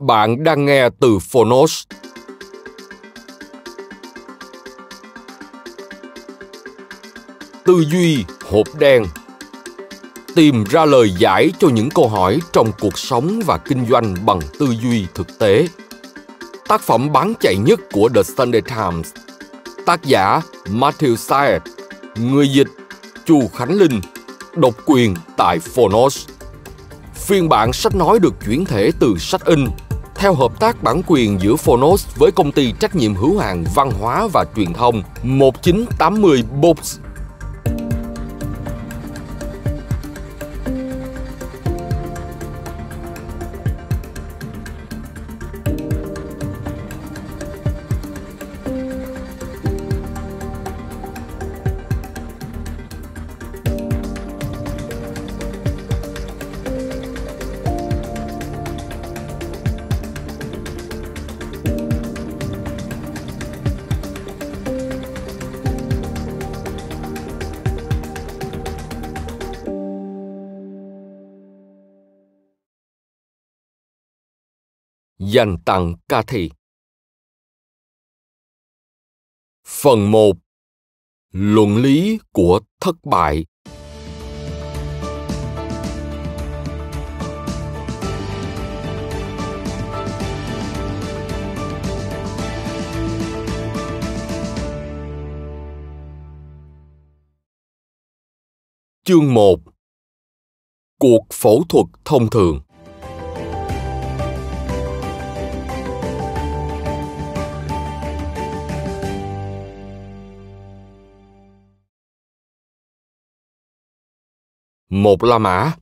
Bạn đang nghe từ Phonos. Tư duy hộp đen Tìm ra lời giải cho những câu hỏi trong cuộc sống và kinh doanh bằng tư duy thực tế. Tác phẩm bán chạy nhất của The Sunday Times. Tác giả Matthew Syed. Người dịch Chu Khánh Linh. Độc quyền tại Phonos phiên bản sách nói được chuyển thể từ sách in theo hợp tác bản quyền giữa Phonos với công ty trách nhiệm hữu hạn văn hóa và truyền thông 1980 Books dành tặng ca Phần 1 Luận lý của thất bại Chương 1 Cuộc phẫu thuật thông thường Một La Mã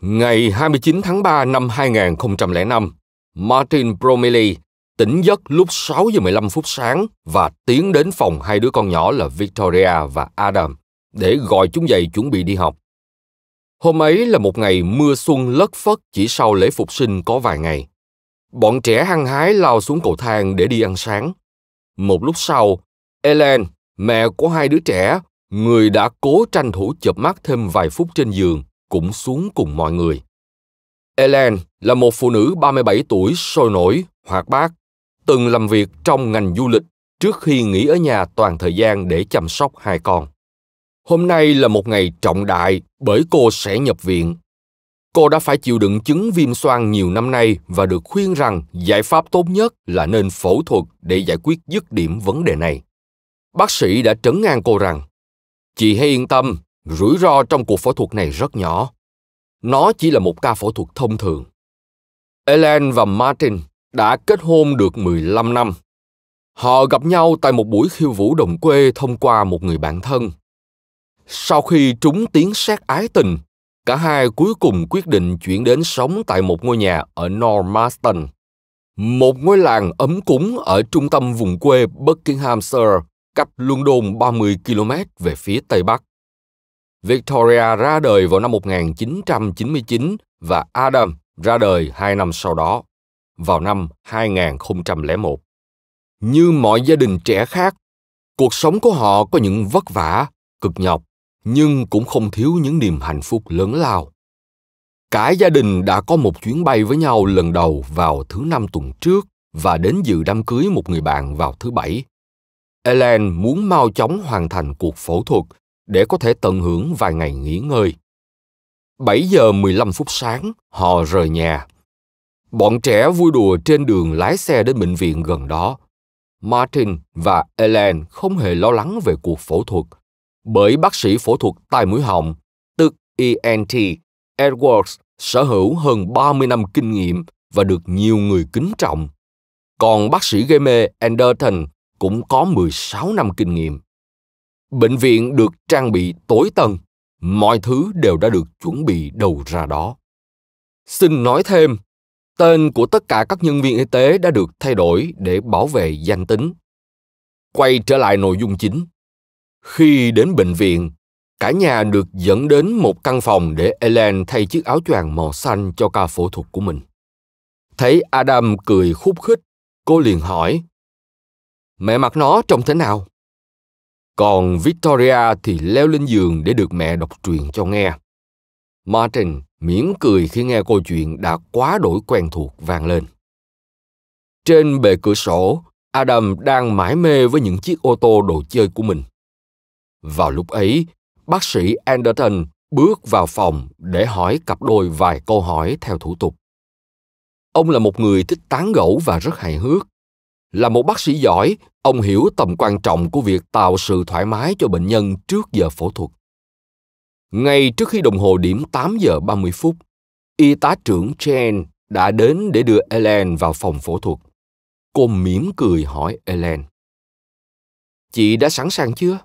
Ngày 29 tháng 3 năm 2005, Martin Bromley tỉnh giấc lúc 6 giờ 15 phút sáng và tiến đến phòng hai đứa con nhỏ là Victoria và Adam để gọi chúng dậy chuẩn bị đi học. Hôm ấy là một ngày mưa xuân lất phất chỉ sau lễ phục sinh có vài ngày. Bọn trẻ hăng hái lao xuống cầu thang để đi ăn sáng. Một lúc sau, Ellen, mẹ của hai đứa trẻ, người đã cố tranh thủ chợp mắt thêm vài phút trên giường, cũng xuống cùng mọi người. Ellen là một phụ nữ 37 tuổi sôi nổi, hoạt bát, từng làm việc trong ngành du lịch trước khi nghỉ ở nhà toàn thời gian để chăm sóc hai con. Hôm nay là một ngày trọng đại bởi cô sẽ nhập viện. Cô đã phải chịu đựng chứng viêm xoang nhiều năm nay và được khuyên rằng giải pháp tốt nhất là nên phẫu thuật để giải quyết dứt điểm vấn đề này bác sĩ đã trấn an cô rằng chị hãy yên tâm rủi ro trong cuộc phẫu thuật này rất nhỏ nó chỉ là một ca phẫu thuật thông thường Ellen và Martin đã kết hôn được 15 năm. Họ gặp nhau tại một buổi khiêu vũ đồng quê thông qua một người bạn thân. Sau khi trúng tiếng sét ái tình, cả hai cuối cùng quyết định chuyển đến sống tại một ngôi nhà ở Normaston, một ngôi làng ấm cúng ở trung tâm vùng quê Buckinghamshire cách luân London 30 km về phía Tây Bắc. Victoria ra đời vào năm 1999 và Adam ra đời hai năm sau đó, vào năm 2001. Như mọi gia đình trẻ khác, cuộc sống của họ có những vất vả, cực nhọc, nhưng cũng không thiếu những niềm hạnh phúc lớn lao. Cả gia đình đã có một chuyến bay với nhau lần đầu vào thứ năm tuần trước và đến dự đám cưới một người bạn vào thứ bảy. Ellen muốn mau chóng hoàn thành cuộc phẫu thuật để có thể tận hưởng vài ngày nghỉ ngơi. 7 giờ 15 phút sáng, họ rời nhà. Bọn trẻ vui đùa trên đường lái xe đến bệnh viện gần đó. Martin và Ellen không hề lo lắng về cuộc phẫu thuật, bởi bác sĩ phẫu thuật tai mũi họng, tức ENT, Edwards sở hữu hơn 30 năm kinh nghiệm và được nhiều người kính trọng. Còn bác sĩ gây mê Anderton cũng có 16 năm kinh nghiệm. Bệnh viện được trang bị tối tân, mọi thứ đều đã được chuẩn bị đầu ra đó. Xin nói thêm, tên của tất cả các nhân viên y tế đã được thay đổi để bảo vệ danh tính. Quay trở lại nội dung chính. Khi đến bệnh viện, cả nhà được dẫn đến một căn phòng để Ellen thay chiếc áo choàng màu xanh cho ca phẫu thuật của mình. Thấy Adam cười khúc khích, cô liền hỏi, mẹ mặc nó trông thế nào? Còn Victoria thì leo lên giường để được mẹ đọc truyện cho nghe. Martin mỉm cười khi nghe câu chuyện đã quá đổi quen thuộc vang lên. Trên bề cửa sổ, Adam đang mải mê với những chiếc ô tô đồ chơi của mình. Vào lúc ấy, bác sĩ Anderton bước vào phòng để hỏi cặp đôi vài câu hỏi theo thủ tục. Ông là một người thích tán gẫu và rất hài hước. Là một bác sĩ giỏi, ông hiểu tầm quan trọng của việc tạo sự thoải mái cho bệnh nhân trước giờ phẫu thuật. Ngay trước khi đồng hồ điểm 8 giờ 30 phút, y tá trưởng Chen đã đến để đưa Ellen vào phòng phẫu thuật. Cô mỉm cười hỏi Ellen. Chị đã sẵn sàng chưa?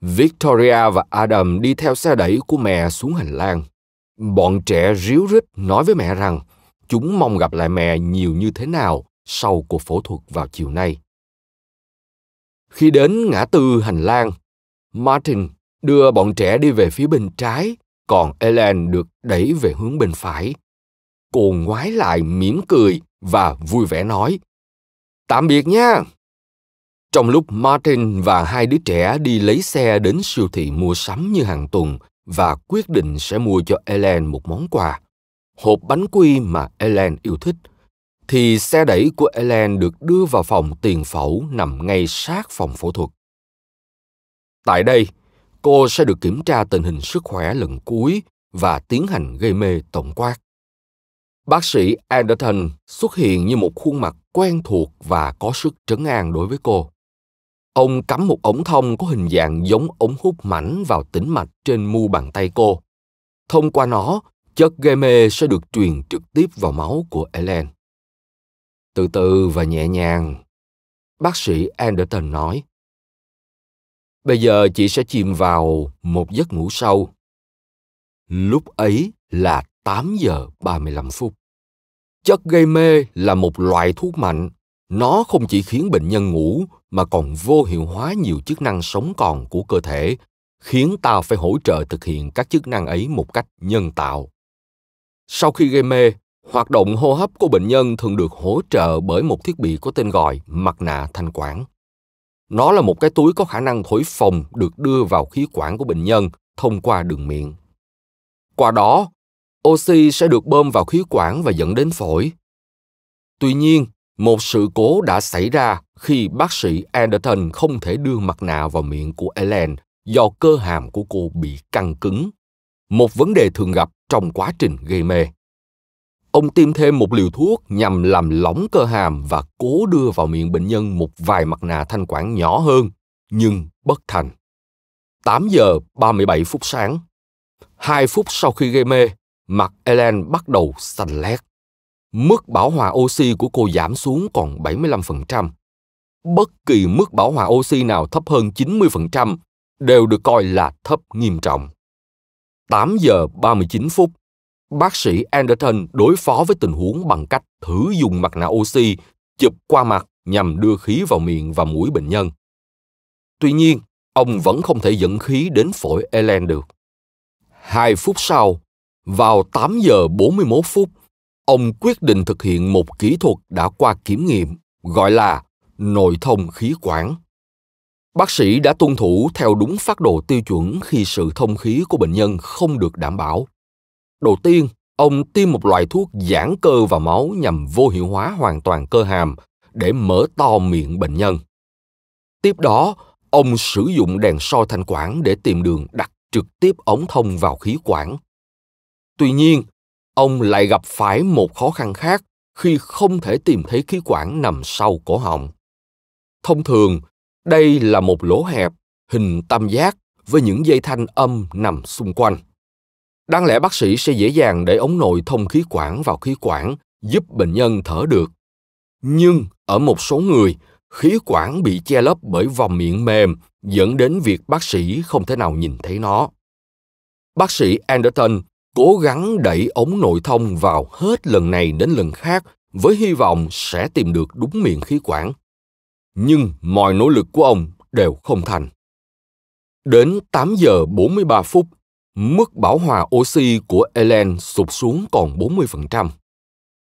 Victoria và Adam đi theo xe đẩy của mẹ xuống hành lang. Bọn trẻ ríu rít nói với mẹ rằng chúng mong gặp lại mẹ nhiều như thế nào sau cuộc phẫu thuật vào chiều nay. Khi đến ngã tư hành lang, Martin đưa bọn trẻ đi về phía bên trái, còn Ellen được đẩy về hướng bên phải. Cô ngoái lại mỉm cười và vui vẻ nói, Tạm biệt nha! Trong lúc Martin và hai đứa trẻ đi lấy xe đến siêu thị mua sắm như hàng tuần và quyết định sẽ mua cho Ellen một món quà, hộp bánh quy mà Ellen yêu thích – thì xe đẩy của Ellen được đưa vào phòng tiền phẫu nằm ngay sát phòng phẫu thuật. Tại đây, cô sẽ được kiểm tra tình hình sức khỏe lần cuối và tiến hành gây mê tổng quát. Bác sĩ Anderton xuất hiện như một khuôn mặt quen thuộc và có sức trấn an đối với cô. Ông cắm một ống thông có hình dạng giống ống hút mảnh vào tĩnh mạch trên mu bàn tay cô. Thông qua nó, chất gây mê sẽ được truyền trực tiếp vào máu của Ellen từ từ và nhẹ nhàng bác sĩ anderton nói bây giờ chị sẽ chìm vào một giấc ngủ sâu lúc ấy là 8 giờ 35 phút. Chất gây mê là một loại thuốc mạnh. Nó không chỉ khiến bệnh nhân ngủ mà còn vô hiệu hóa nhiều chức năng sống còn của cơ thể, khiến ta phải hỗ trợ thực hiện các chức năng ấy một cách nhân tạo. Sau khi gây mê, Hoạt động hô hấp của bệnh nhân thường được hỗ trợ bởi một thiết bị có tên gọi mặt nạ thanh quản. Nó là một cái túi có khả năng thổi phồng được đưa vào khí quản của bệnh nhân thông qua đường miệng. Qua đó, oxy sẽ được bơm vào khí quản và dẫn đến phổi. Tuy nhiên, một sự cố đã xảy ra khi bác sĩ Anderton không thể đưa mặt nạ vào miệng của Ellen do cơ hàm của cô bị căng cứng, một vấn đề thường gặp trong quá trình gây mê. Ông tiêm thêm một liều thuốc nhằm làm lỏng cơ hàm và cố đưa vào miệng bệnh nhân một vài mặt nạ thanh quản nhỏ hơn, nhưng bất thành. 8 giờ 37 phút sáng. Hai phút sau khi gây mê, mặt Ellen bắt đầu xanh lét. Mức bảo hòa oxy của cô giảm xuống còn 75%. Bất kỳ mức bảo hòa oxy nào thấp hơn 90% đều được coi là thấp nghiêm trọng. 8 giờ 39 phút, bác sĩ Anderton đối phó với tình huống bằng cách thử dùng mặt nạ oxy chụp qua mặt nhằm đưa khí vào miệng và mũi bệnh nhân. Tuy nhiên, ông vẫn không thể dẫn khí đến phổi Ellen được. Hai phút sau, vào 8 giờ 41 phút, ông quyết định thực hiện một kỹ thuật đã qua kiểm nghiệm gọi là nội thông khí quản. Bác sĩ đã tuân thủ theo đúng phát đồ tiêu chuẩn khi sự thông khí của bệnh nhân không được đảm bảo. Đầu tiên, ông tiêm một loại thuốc giãn cơ vào máu nhằm vô hiệu hóa hoàn toàn cơ hàm để mở to miệng bệnh nhân. Tiếp đó, ông sử dụng đèn soi thanh quản để tìm đường đặt trực tiếp ống thông vào khí quản. Tuy nhiên, ông lại gặp phải một khó khăn khác khi không thể tìm thấy khí quản nằm sau cổ họng. Thông thường, đây là một lỗ hẹp hình tam giác với những dây thanh âm nằm xung quanh. Đáng lẽ bác sĩ sẽ dễ dàng để ống nội thông khí quản vào khí quản, giúp bệnh nhân thở được. Nhưng ở một số người, khí quản bị che lấp bởi vòng miệng mềm, dẫn đến việc bác sĩ không thể nào nhìn thấy nó. Bác sĩ Anderton cố gắng đẩy ống nội thông vào hết lần này đến lần khác với hy vọng sẽ tìm được đúng miệng khí quản. Nhưng mọi nỗ lực của ông đều không thành. Đến 8 giờ 43 phút, Mức bảo hòa oxy của Elen sụt xuống còn 40%.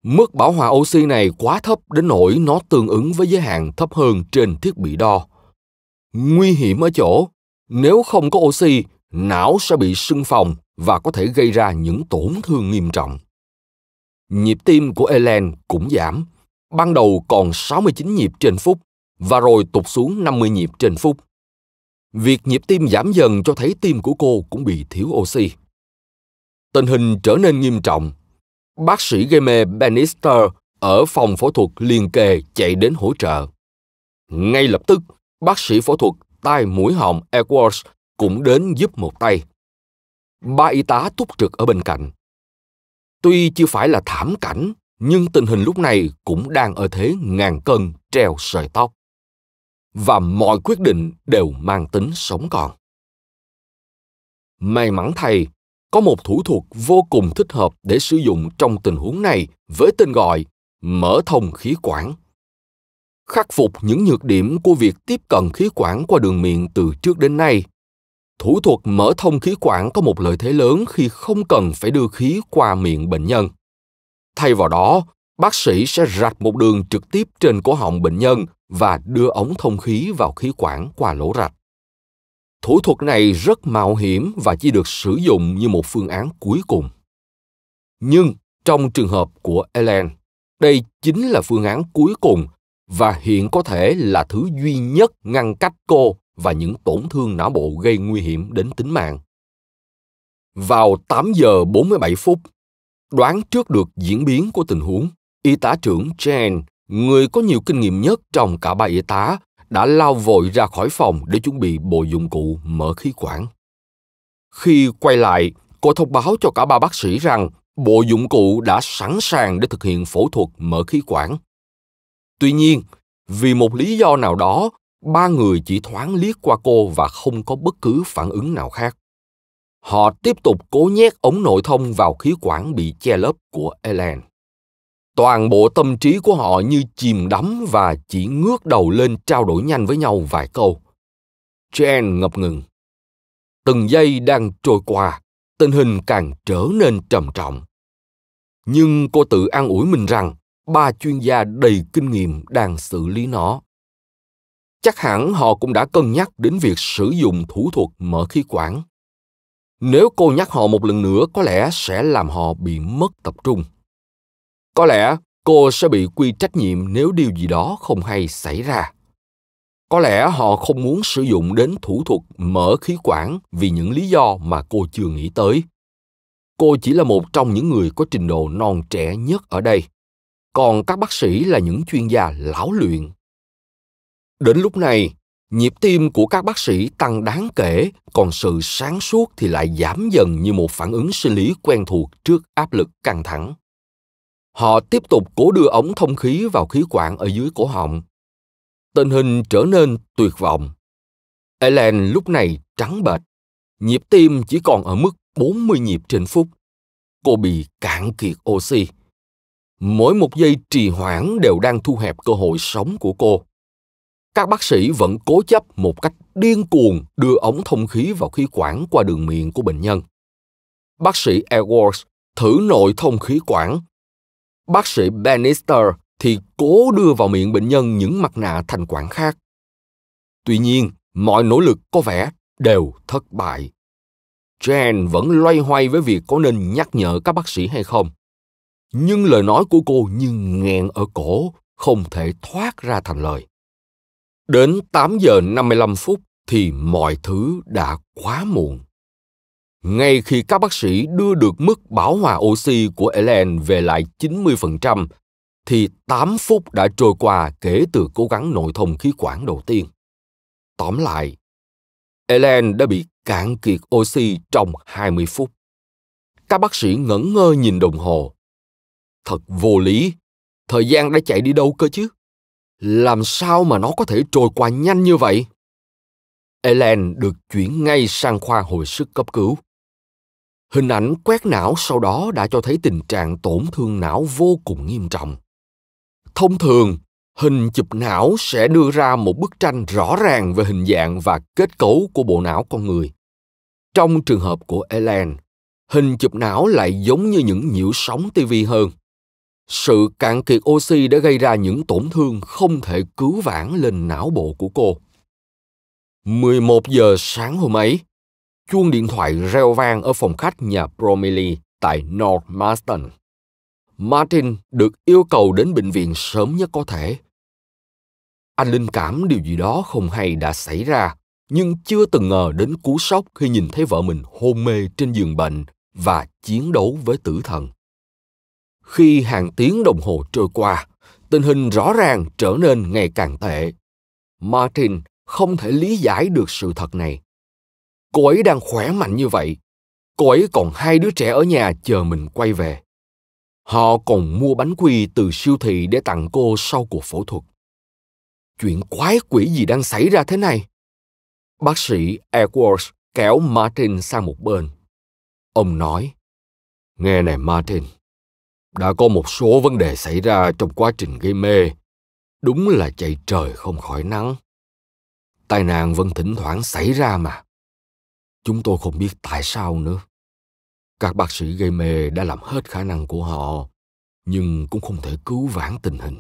Mức bảo hòa oxy này quá thấp đến nỗi nó tương ứng với giới hạn thấp hơn trên thiết bị đo. Nguy hiểm ở chỗ, nếu không có oxy, não sẽ bị sưng phòng và có thể gây ra những tổn thương nghiêm trọng. Nhịp tim của Ellen cũng giảm, ban đầu còn 69 nhịp trên phút và rồi tụt xuống 50 nhịp trên phút. Việc nhịp tim giảm dần cho thấy tim của cô cũng bị thiếu oxy. Tình hình trở nên nghiêm trọng. Bác sĩ gây Bannister ở phòng phẫu thuật liền kề chạy đến hỗ trợ. Ngay lập tức, bác sĩ phẫu thuật tai mũi họng Edwards cũng đến giúp một tay. Ba y tá túc trực ở bên cạnh. Tuy chưa phải là thảm cảnh, nhưng tình hình lúc này cũng đang ở thế ngàn cân treo sợi tóc và mọi quyết định đều mang tính sống còn may mắn thay có một thủ thuật vô cùng thích hợp để sử dụng trong tình huống này với tên gọi mở thông khí quản khắc phục những nhược điểm của việc tiếp cận khí quản qua đường miệng từ trước đến nay thủ thuật mở thông khí quản có một lợi thế lớn khi không cần phải đưa khí qua miệng bệnh nhân thay vào đó bác sĩ sẽ rạch một đường trực tiếp trên cổ họng bệnh nhân và đưa ống thông khí vào khí quản qua lỗ rạch. Thủ thuật này rất mạo hiểm và chỉ được sử dụng như một phương án cuối cùng. Nhưng trong trường hợp của Ellen, đây chính là phương án cuối cùng và hiện có thể là thứ duy nhất ngăn cách cô và những tổn thương não bộ gây nguy hiểm đến tính mạng. Vào 8 giờ 47 phút, đoán trước được diễn biến của tình huống, y tá trưởng Jane người có nhiều kinh nghiệm nhất trong cả ba y tá đã lao vội ra khỏi phòng để chuẩn bị bộ dụng cụ mở khí quản. Khi quay lại, cô thông báo cho cả ba bác sĩ rằng bộ dụng cụ đã sẵn sàng để thực hiện phẫu thuật mở khí quản. Tuy nhiên, vì một lý do nào đó, ba người chỉ thoáng liếc qua cô và không có bất cứ phản ứng nào khác. Họ tiếp tục cố nhét ống nội thông vào khí quản bị che lấp của Ellen toàn bộ tâm trí của họ như chìm đắm và chỉ ngước đầu lên trao đổi nhanh với nhau vài câu jen ngập ngừng từng giây đang trôi qua tình hình càng trở nên trầm trọng nhưng cô tự an ủi mình rằng ba chuyên gia đầy kinh nghiệm đang xử lý nó chắc hẳn họ cũng đã cân nhắc đến việc sử dụng thủ thuật mở khí quản nếu cô nhắc họ một lần nữa có lẽ sẽ làm họ bị mất tập trung có lẽ cô sẽ bị quy trách nhiệm nếu điều gì đó không hay xảy ra. Có lẽ họ không muốn sử dụng đến thủ thuật mở khí quản vì những lý do mà cô chưa nghĩ tới. Cô chỉ là một trong những người có trình độ non trẻ nhất ở đây, còn các bác sĩ là những chuyên gia lão luyện. Đến lúc này, nhịp tim của các bác sĩ tăng đáng kể, còn sự sáng suốt thì lại giảm dần như một phản ứng sinh lý quen thuộc trước áp lực căng thẳng. Họ tiếp tục cố đưa ống thông khí vào khí quản ở dưới cổ họng. Tình hình trở nên tuyệt vọng. Ellen lúc này trắng bệch, nhịp tim chỉ còn ở mức 40 nhịp trên phút. Cô bị cạn kiệt oxy. Mỗi một giây trì hoãn đều đang thu hẹp cơ hội sống của cô. Các bác sĩ vẫn cố chấp một cách điên cuồng đưa ống thông khí vào khí quản qua đường miệng của bệnh nhân. Bác sĩ Edwards thử nội thông khí quản bác sĩ Bannister thì cố đưa vào miệng bệnh nhân những mặt nạ thành quản khác. Tuy nhiên, mọi nỗ lực có vẻ đều thất bại. Jane vẫn loay hoay với việc có nên nhắc nhở các bác sĩ hay không. Nhưng lời nói của cô như nghẹn ở cổ, không thể thoát ra thành lời. Đến 8 giờ 55 phút thì mọi thứ đã quá muộn ngay khi các bác sĩ đưa được mức bảo hòa oxy của Ellen về lại 90%, thì 8 phút đã trôi qua kể từ cố gắng nội thông khí quản đầu tiên. Tóm lại, Ellen đã bị cạn kiệt oxy trong 20 phút. Các bác sĩ ngẩn ngơ nhìn đồng hồ. Thật vô lý, thời gian đã chạy đi đâu cơ chứ? Làm sao mà nó có thể trôi qua nhanh như vậy? Ellen được chuyển ngay sang khoa hồi sức cấp cứu. Hình ảnh quét não sau đó đã cho thấy tình trạng tổn thương não vô cùng nghiêm trọng. Thông thường, hình chụp não sẽ đưa ra một bức tranh rõ ràng về hình dạng và kết cấu của bộ não con người. Trong trường hợp của Ellen, hình chụp não lại giống như những nhiễu sóng TV hơn. Sự cạn kiệt oxy đã gây ra những tổn thương không thể cứu vãn lên não bộ của cô. 11 giờ sáng hôm ấy, chuông điện thoại reo vang ở phòng khách nhà Bromley tại North Marston. Martin được yêu cầu đến bệnh viện sớm nhất có thể. Anh linh cảm điều gì đó không hay đã xảy ra, nhưng chưa từng ngờ đến cú sốc khi nhìn thấy vợ mình hôn mê trên giường bệnh và chiến đấu với tử thần. Khi hàng tiếng đồng hồ trôi qua, tình hình rõ ràng trở nên ngày càng tệ. Martin không thể lý giải được sự thật này cô ấy đang khỏe mạnh như vậy. Cô ấy còn hai đứa trẻ ở nhà chờ mình quay về. Họ còn mua bánh quy từ siêu thị để tặng cô sau cuộc phẫu thuật. Chuyện quái quỷ gì đang xảy ra thế này? Bác sĩ Edwards kéo Martin sang một bên. Ông nói, Nghe này Martin, đã có một số vấn đề xảy ra trong quá trình gây mê. Đúng là chạy trời không khỏi nắng. Tai nạn vẫn thỉnh thoảng xảy ra mà chúng tôi không biết tại sao nữa các bác sĩ gây mê đã làm hết khả năng của họ nhưng cũng không thể cứu vãn tình hình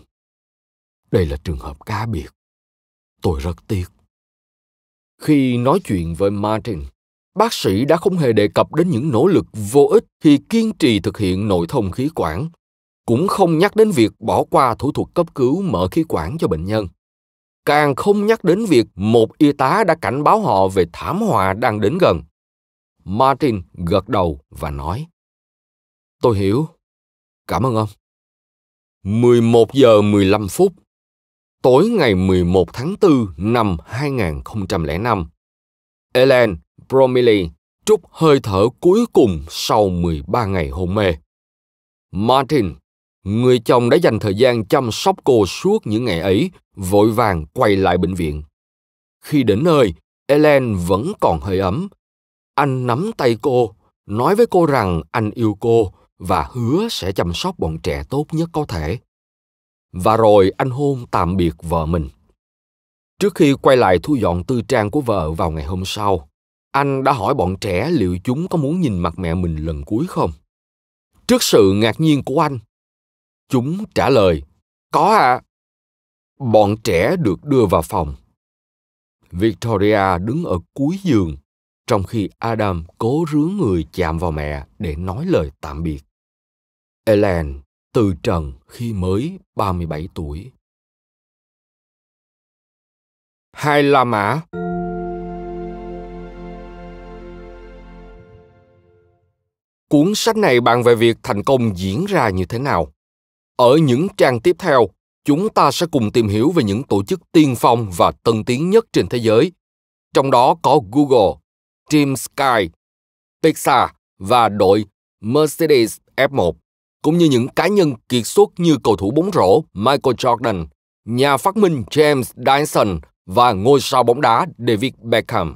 đây là trường hợp cá biệt tôi rất tiếc khi nói chuyện với martin bác sĩ đã không hề đề cập đến những nỗ lực vô ích khi kiên trì thực hiện nội thông khí quản cũng không nhắc đến việc bỏ qua thủ thuật cấp cứu mở khí quản cho bệnh nhân càng không nhắc đến việc một y tá đã cảnh báo họ về thảm họa đang đến gần. Martin gật đầu và nói: "Tôi hiểu. Cảm ơn ông." 11 giờ 15 phút tối ngày 11 tháng 4 năm 2005. Ellen Bromley trút hơi thở cuối cùng sau 13 ngày hôn mê. Martin Người chồng đã dành thời gian chăm sóc cô suốt những ngày ấy, vội vàng quay lại bệnh viện. Khi đến nơi, Ellen vẫn còn hơi ấm. Anh nắm tay cô, nói với cô rằng anh yêu cô và hứa sẽ chăm sóc bọn trẻ tốt nhất có thể. Và rồi anh hôn tạm biệt vợ mình. Trước khi quay lại thu dọn tư trang của vợ vào ngày hôm sau, anh đã hỏi bọn trẻ liệu chúng có muốn nhìn mặt mẹ mình lần cuối không. Trước sự ngạc nhiên của anh, Chúng trả lời, có ạ. À. Bọn trẻ được đưa vào phòng. Victoria đứng ở cuối giường, trong khi Adam cố rứa người chạm vào mẹ để nói lời tạm biệt. Ellen từ trần khi mới 37 tuổi. Hai La Mã Cuốn sách này bàn về việc thành công diễn ra như thế nào ở những trang tiếp theo, chúng ta sẽ cùng tìm hiểu về những tổ chức tiên phong và tân tiến nhất trên thế giới, trong đó có Google, Team Sky, Pixar và đội Mercedes F1, cũng như những cá nhân kiệt xuất như cầu thủ bóng rổ Michael Jordan, nhà phát minh James Dyson và ngôi sao bóng đá David Beckham.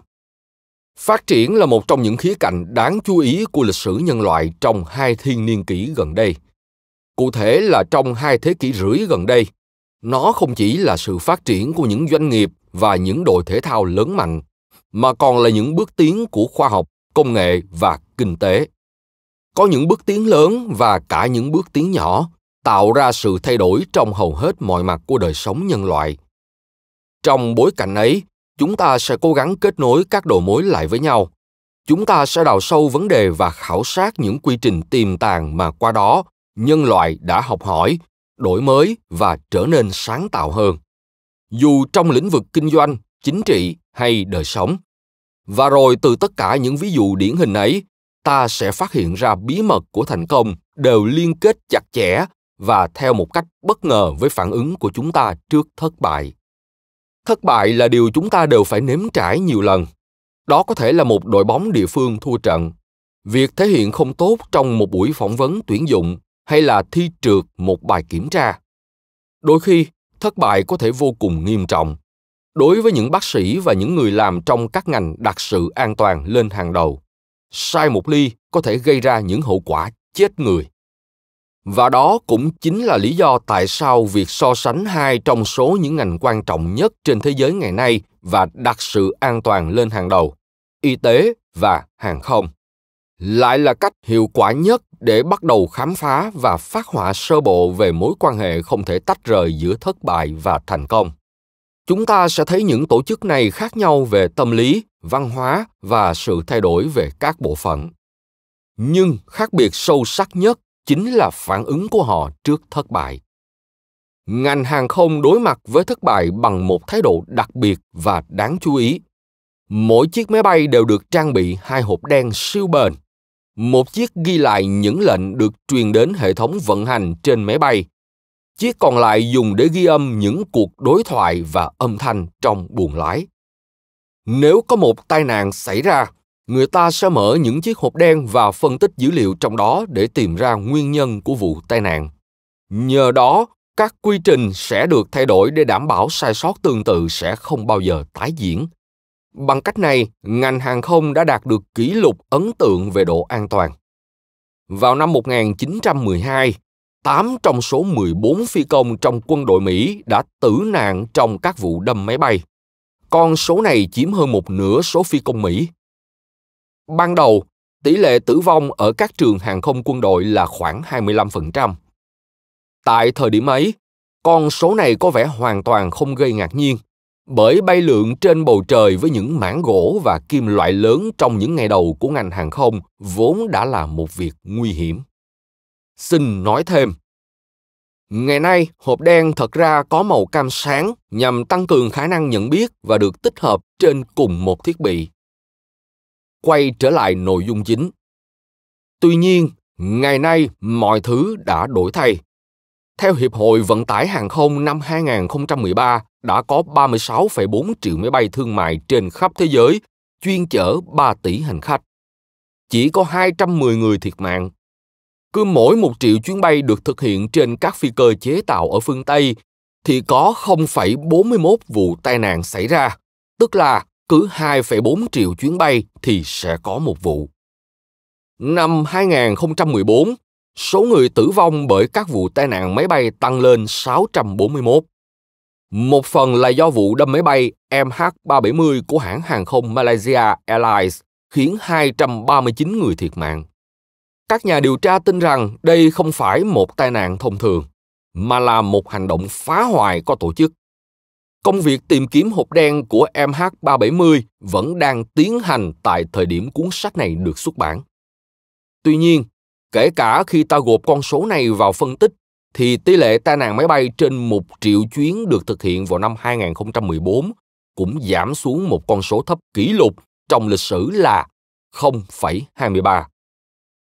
Phát triển là một trong những khía cạnh đáng chú ý của lịch sử nhân loại trong hai thiên niên kỷ gần đây – Cụ thể là trong hai thế kỷ rưỡi gần đây, nó không chỉ là sự phát triển của những doanh nghiệp và những đội thể thao lớn mạnh, mà còn là những bước tiến của khoa học, công nghệ và kinh tế. Có những bước tiến lớn và cả những bước tiến nhỏ tạo ra sự thay đổi trong hầu hết mọi mặt của đời sống nhân loại. Trong bối cảnh ấy, chúng ta sẽ cố gắng kết nối các đầu mối lại với nhau. Chúng ta sẽ đào sâu vấn đề và khảo sát những quy trình tiềm tàng mà qua đó nhân loại đã học hỏi đổi mới và trở nên sáng tạo hơn dù trong lĩnh vực kinh doanh chính trị hay đời sống và rồi từ tất cả những ví dụ điển hình ấy ta sẽ phát hiện ra bí mật của thành công đều liên kết chặt chẽ và theo một cách bất ngờ với phản ứng của chúng ta trước thất bại thất bại là điều chúng ta đều phải nếm trải nhiều lần đó có thể là một đội bóng địa phương thua trận việc thể hiện không tốt trong một buổi phỏng vấn tuyển dụng hay là thi trượt một bài kiểm tra đôi khi thất bại có thể vô cùng nghiêm trọng đối với những bác sĩ và những người làm trong các ngành đặt sự an toàn lên hàng đầu sai một ly có thể gây ra những hậu quả chết người và đó cũng chính là lý do tại sao việc so sánh hai trong số những ngành quan trọng nhất trên thế giới ngày nay và đặt sự an toàn lên hàng đầu y tế và hàng không lại là cách hiệu quả nhất để bắt đầu khám phá và phát họa sơ bộ về mối quan hệ không thể tách rời giữa thất bại và thành công chúng ta sẽ thấy những tổ chức này khác nhau về tâm lý văn hóa và sự thay đổi về các bộ phận nhưng khác biệt sâu sắc nhất chính là phản ứng của họ trước thất bại ngành hàng không đối mặt với thất bại bằng một thái độ đặc biệt và đáng chú ý mỗi chiếc máy bay đều được trang bị hai hộp đen siêu bền một chiếc ghi lại những lệnh được truyền đến hệ thống vận hành trên máy bay chiếc còn lại dùng để ghi âm những cuộc đối thoại và âm thanh trong buồng lái nếu có một tai nạn xảy ra người ta sẽ mở những chiếc hộp đen và phân tích dữ liệu trong đó để tìm ra nguyên nhân của vụ tai nạn nhờ đó các quy trình sẽ được thay đổi để đảm bảo sai sót tương tự sẽ không bao giờ tái diễn Bằng cách này, ngành hàng không đã đạt được kỷ lục ấn tượng về độ an toàn. Vào năm 1912, 8 trong số 14 phi công trong quân đội Mỹ đã tử nạn trong các vụ đâm máy bay. Con số này chiếm hơn một nửa số phi công Mỹ. Ban đầu, tỷ lệ tử vong ở các trường hàng không quân đội là khoảng 25%. Tại thời điểm ấy, con số này có vẻ hoàn toàn không gây ngạc nhiên – bởi bay lượn trên bầu trời với những mảng gỗ và kim loại lớn trong những ngày đầu của ngành hàng không vốn đã là một việc nguy hiểm. Xin nói thêm, ngày nay hộp đen thật ra có màu cam sáng nhằm tăng cường khả năng nhận biết và được tích hợp trên cùng một thiết bị. Quay trở lại nội dung chính. Tuy nhiên, ngày nay mọi thứ đã đổi thay. Theo Hiệp hội Vận tải Hàng không năm 2013, đã có 36,4 triệu máy bay thương mại trên khắp thế giới chuyên chở 3 tỷ hành khách. Chỉ có 210 người thiệt mạng. Cứ mỗi một triệu chuyến bay được thực hiện trên các phi cơ chế tạo ở phương Tây thì có 0,41 vụ tai nạn xảy ra, tức là cứ 2,4 triệu chuyến bay thì sẽ có một vụ. Năm 2014, số người tử vong bởi các vụ tai nạn máy bay tăng lên 641. Một phần là do vụ đâm máy bay MH370 của hãng hàng không Malaysia Airlines khiến 239 người thiệt mạng. Các nhà điều tra tin rằng đây không phải một tai nạn thông thường, mà là một hành động phá hoại có tổ chức. Công việc tìm kiếm hộp đen của MH370 vẫn đang tiến hành tại thời điểm cuốn sách này được xuất bản. Tuy nhiên, kể cả khi ta gộp con số này vào phân tích thì tỷ lệ tai nạn máy bay trên 1 triệu chuyến được thực hiện vào năm 2014 cũng giảm xuống một con số thấp kỷ lục trong lịch sử là 0,23.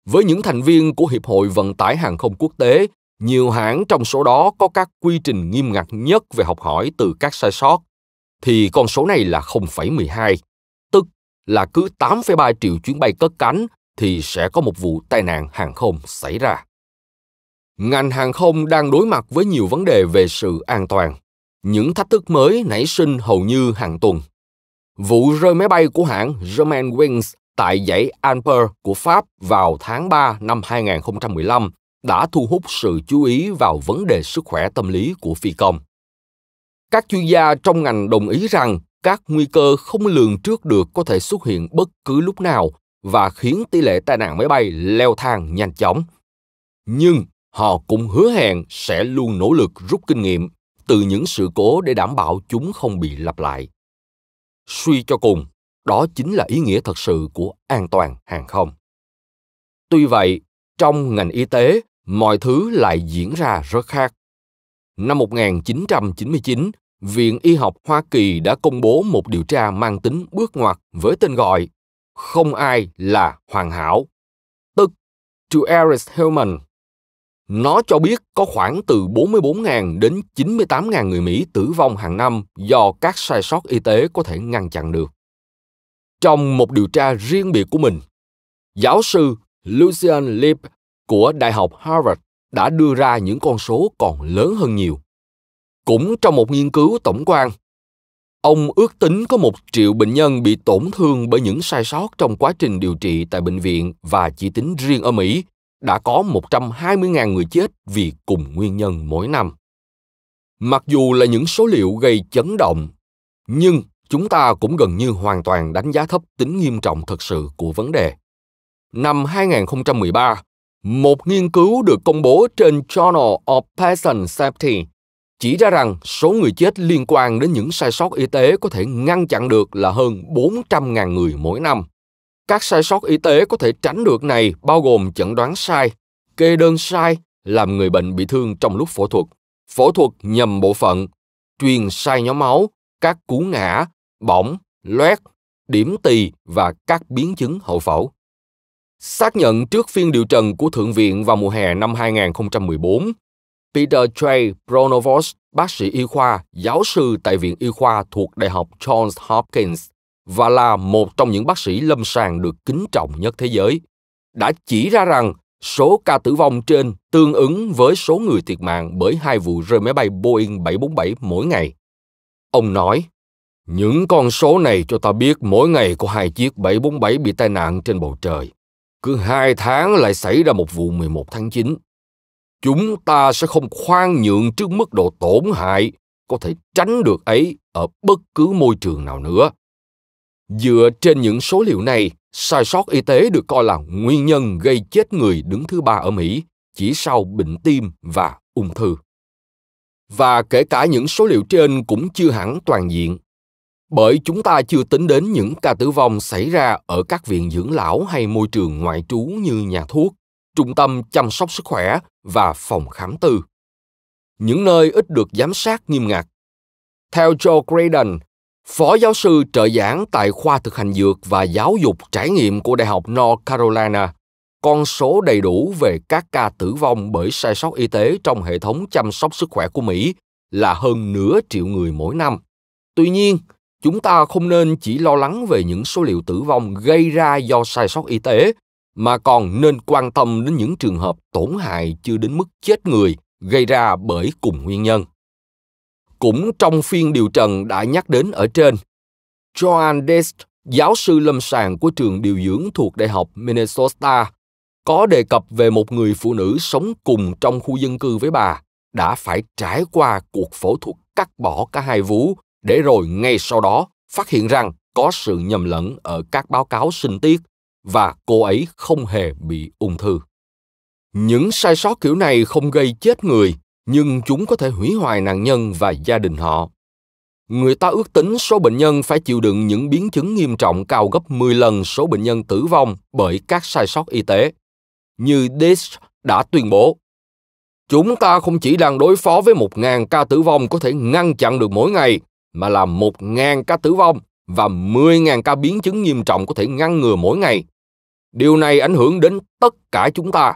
Với những thành viên của Hiệp hội Vận tải Hàng không Quốc tế, nhiều hãng trong số đó có các quy trình nghiêm ngặt nhất về học hỏi từ các sai sót, thì con số này là 0,12, tức là cứ 8,3 triệu chuyến bay cất cánh thì sẽ có một vụ tai nạn hàng không xảy ra ngành hàng không đang đối mặt với nhiều vấn đề về sự an toàn. Những thách thức mới nảy sinh hầu như hàng tuần. Vụ rơi máy bay của hãng Germanwings tại dãy Alper của Pháp vào tháng 3 năm 2015 đã thu hút sự chú ý vào vấn đề sức khỏe tâm lý của phi công. Các chuyên gia trong ngành đồng ý rằng các nguy cơ không lường trước được có thể xuất hiện bất cứ lúc nào và khiến tỷ lệ tai nạn máy bay leo thang nhanh chóng. Nhưng họ cũng hứa hẹn sẽ luôn nỗ lực rút kinh nghiệm từ những sự cố để đảm bảo chúng không bị lặp lại suy cho cùng đó chính là ý nghĩa thật sự của an toàn hàng không tuy vậy trong ngành y tế mọi thứ lại diễn ra rất khác năm 1999 Viện Y học Hoa Kỳ đã công bố một điều tra mang tính bước ngoặt với tên gọi Không ai là hoàn hảo, tức To Eris Hillman nó cho biết có khoảng từ 44.000 đến 98.000 người Mỹ tử vong hàng năm do các sai sót y tế có thể ngăn chặn được. Trong một điều tra riêng biệt của mình, giáo sư Lucian Lip của Đại học Harvard đã đưa ra những con số còn lớn hơn nhiều. Cũng trong một nghiên cứu tổng quan, ông ước tính có một triệu bệnh nhân bị tổn thương bởi những sai sót trong quá trình điều trị tại bệnh viện và chỉ tính riêng ở Mỹ đã có 120.000 người chết vì cùng nguyên nhân mỗi năm. Mặc dù là những số liệu gây chấn động, nhưng chúng ta cũng gần như hoàn toàn đánh giá thấp tính nghiêm trọng thực sự của vấn đề. Năm 2013, một nghiên cứu được công bố trên Journal of Patient Safety chỉ ra rằng số người chết liên quan đến những sai sót y tế có thể ngăn chặn được là hơn 400.000 người mỗi năm. Các sai sót y tế có thể tránh được này bao gồm chẩn đoán sai, kê đơn sai, làm người bệnh bị thương trong lúc phẫu thuật, phẫu thuật nhầm bộ phận, truyền sai nhóm máu, các cú ngã, bỏng, loét, điểm tì và các biến chứng hậu phẫu. Xác nhận trước phiên điều trần của Thượng viện vào mùa hè năm 2014, Peter Trey Pronovost, bác sĩ y khoa, giáo sư tại Viện Y khoa thuộc Đại học Johns Hopkins, và là một trong những bác sĩ lâm sàng được kính trọng nhất thế giới, đã chỉ ra rằng số ca tử vong trên tương ứng với số người thiệt mạng bởi hai vụ rơi máy bay Boeing 747 mỗi ngày. Ông nói, những con số này cho ta biết mỗi ngày có hai chiếc 747 bị tai nạn trên bầu trời. Cứ hai tháng lại xảy ra một vụ 11 tháng 9. Chúng ta sẽ không khoan nhượng trước mức độ tổn hại có thể tránh được ấy ở bất cứ môi trường nào nữa. Dựa trên những số liệu này, sai sót y tế được coi là nguyên nhân gây chết người đứng thứ ba ở Mỹ, chỉ sau bệnh tim và ung thư. Và kể cả những số liệu trên cũng chưa hẳn toàn diện, bởi chúng ta chưa tính đến những ca tử vong xảy ra ở các viện dưỡng lão hay môi trường ngoại trú như nhà thuốc, trung tâm chăm sóc sức khỏe và phòng khám tư. Những nơi ít được giám sát nghiêm ngặt. Theo Joe Graydon, Phó giáo sư trợ giảng tại khoa thực hành dược và giáo dục trải nghiệm của Đại học North Carolina, con số đầy đủ về các ca tử vong bởi sai sót y tế trong hệ thống chăm sóc sức khỏe của Mỹ là hơn nửa triệu người mỗi năm. Tuy nhiên, chúng ta không nên chỉ lo lắng về những số liệu tử vong gây ra do sai sót y tế mà còn nên quan tâm đến những trường hợp tổn hại chưa đến mức chết người gây ra bởi cùng nguyên nhân cũng trong phiên điều trần đã nhắc đến ở trên. Joan Dest, giáo sư lâm sàng của trường điều dưỡng thuộc Đại học Minnesota, có đề cập về một người phụ nữ sống cùng trong khu dân cư với bà đã phải trải qua cuộc phẫu thuật cắt bỏ cả hai vú để rồi ngay sau đó phát hiện rằng có sự nhầm lẫn ở các báo cáo sinh tiết và cô ấy không hề bị ung thư. Những sai sót kiểu này không gây chết người, nhưng chúng có thể hủy hoại nạn nhân và gia đình họ. Người ta ước tính số bệnh nhân phải chịu đựng những biến chứng nghiêm trọng cao gấp 10 lần số bệnh nhân tử vong bởi các sai sót y tế. Như Dish đã tuyên bố, chúng ta không chỉ đang đối phó với 1.000 ca tử vong có thể ngăn chặn được mỗi ngày, mà là 1.000 ca tử vong và 10.000 ca biến chứng nghiêm trọng có thể ngăn ngừa mỗi ngày. Điều này ảnh hưởng đến tất cả chúng ta.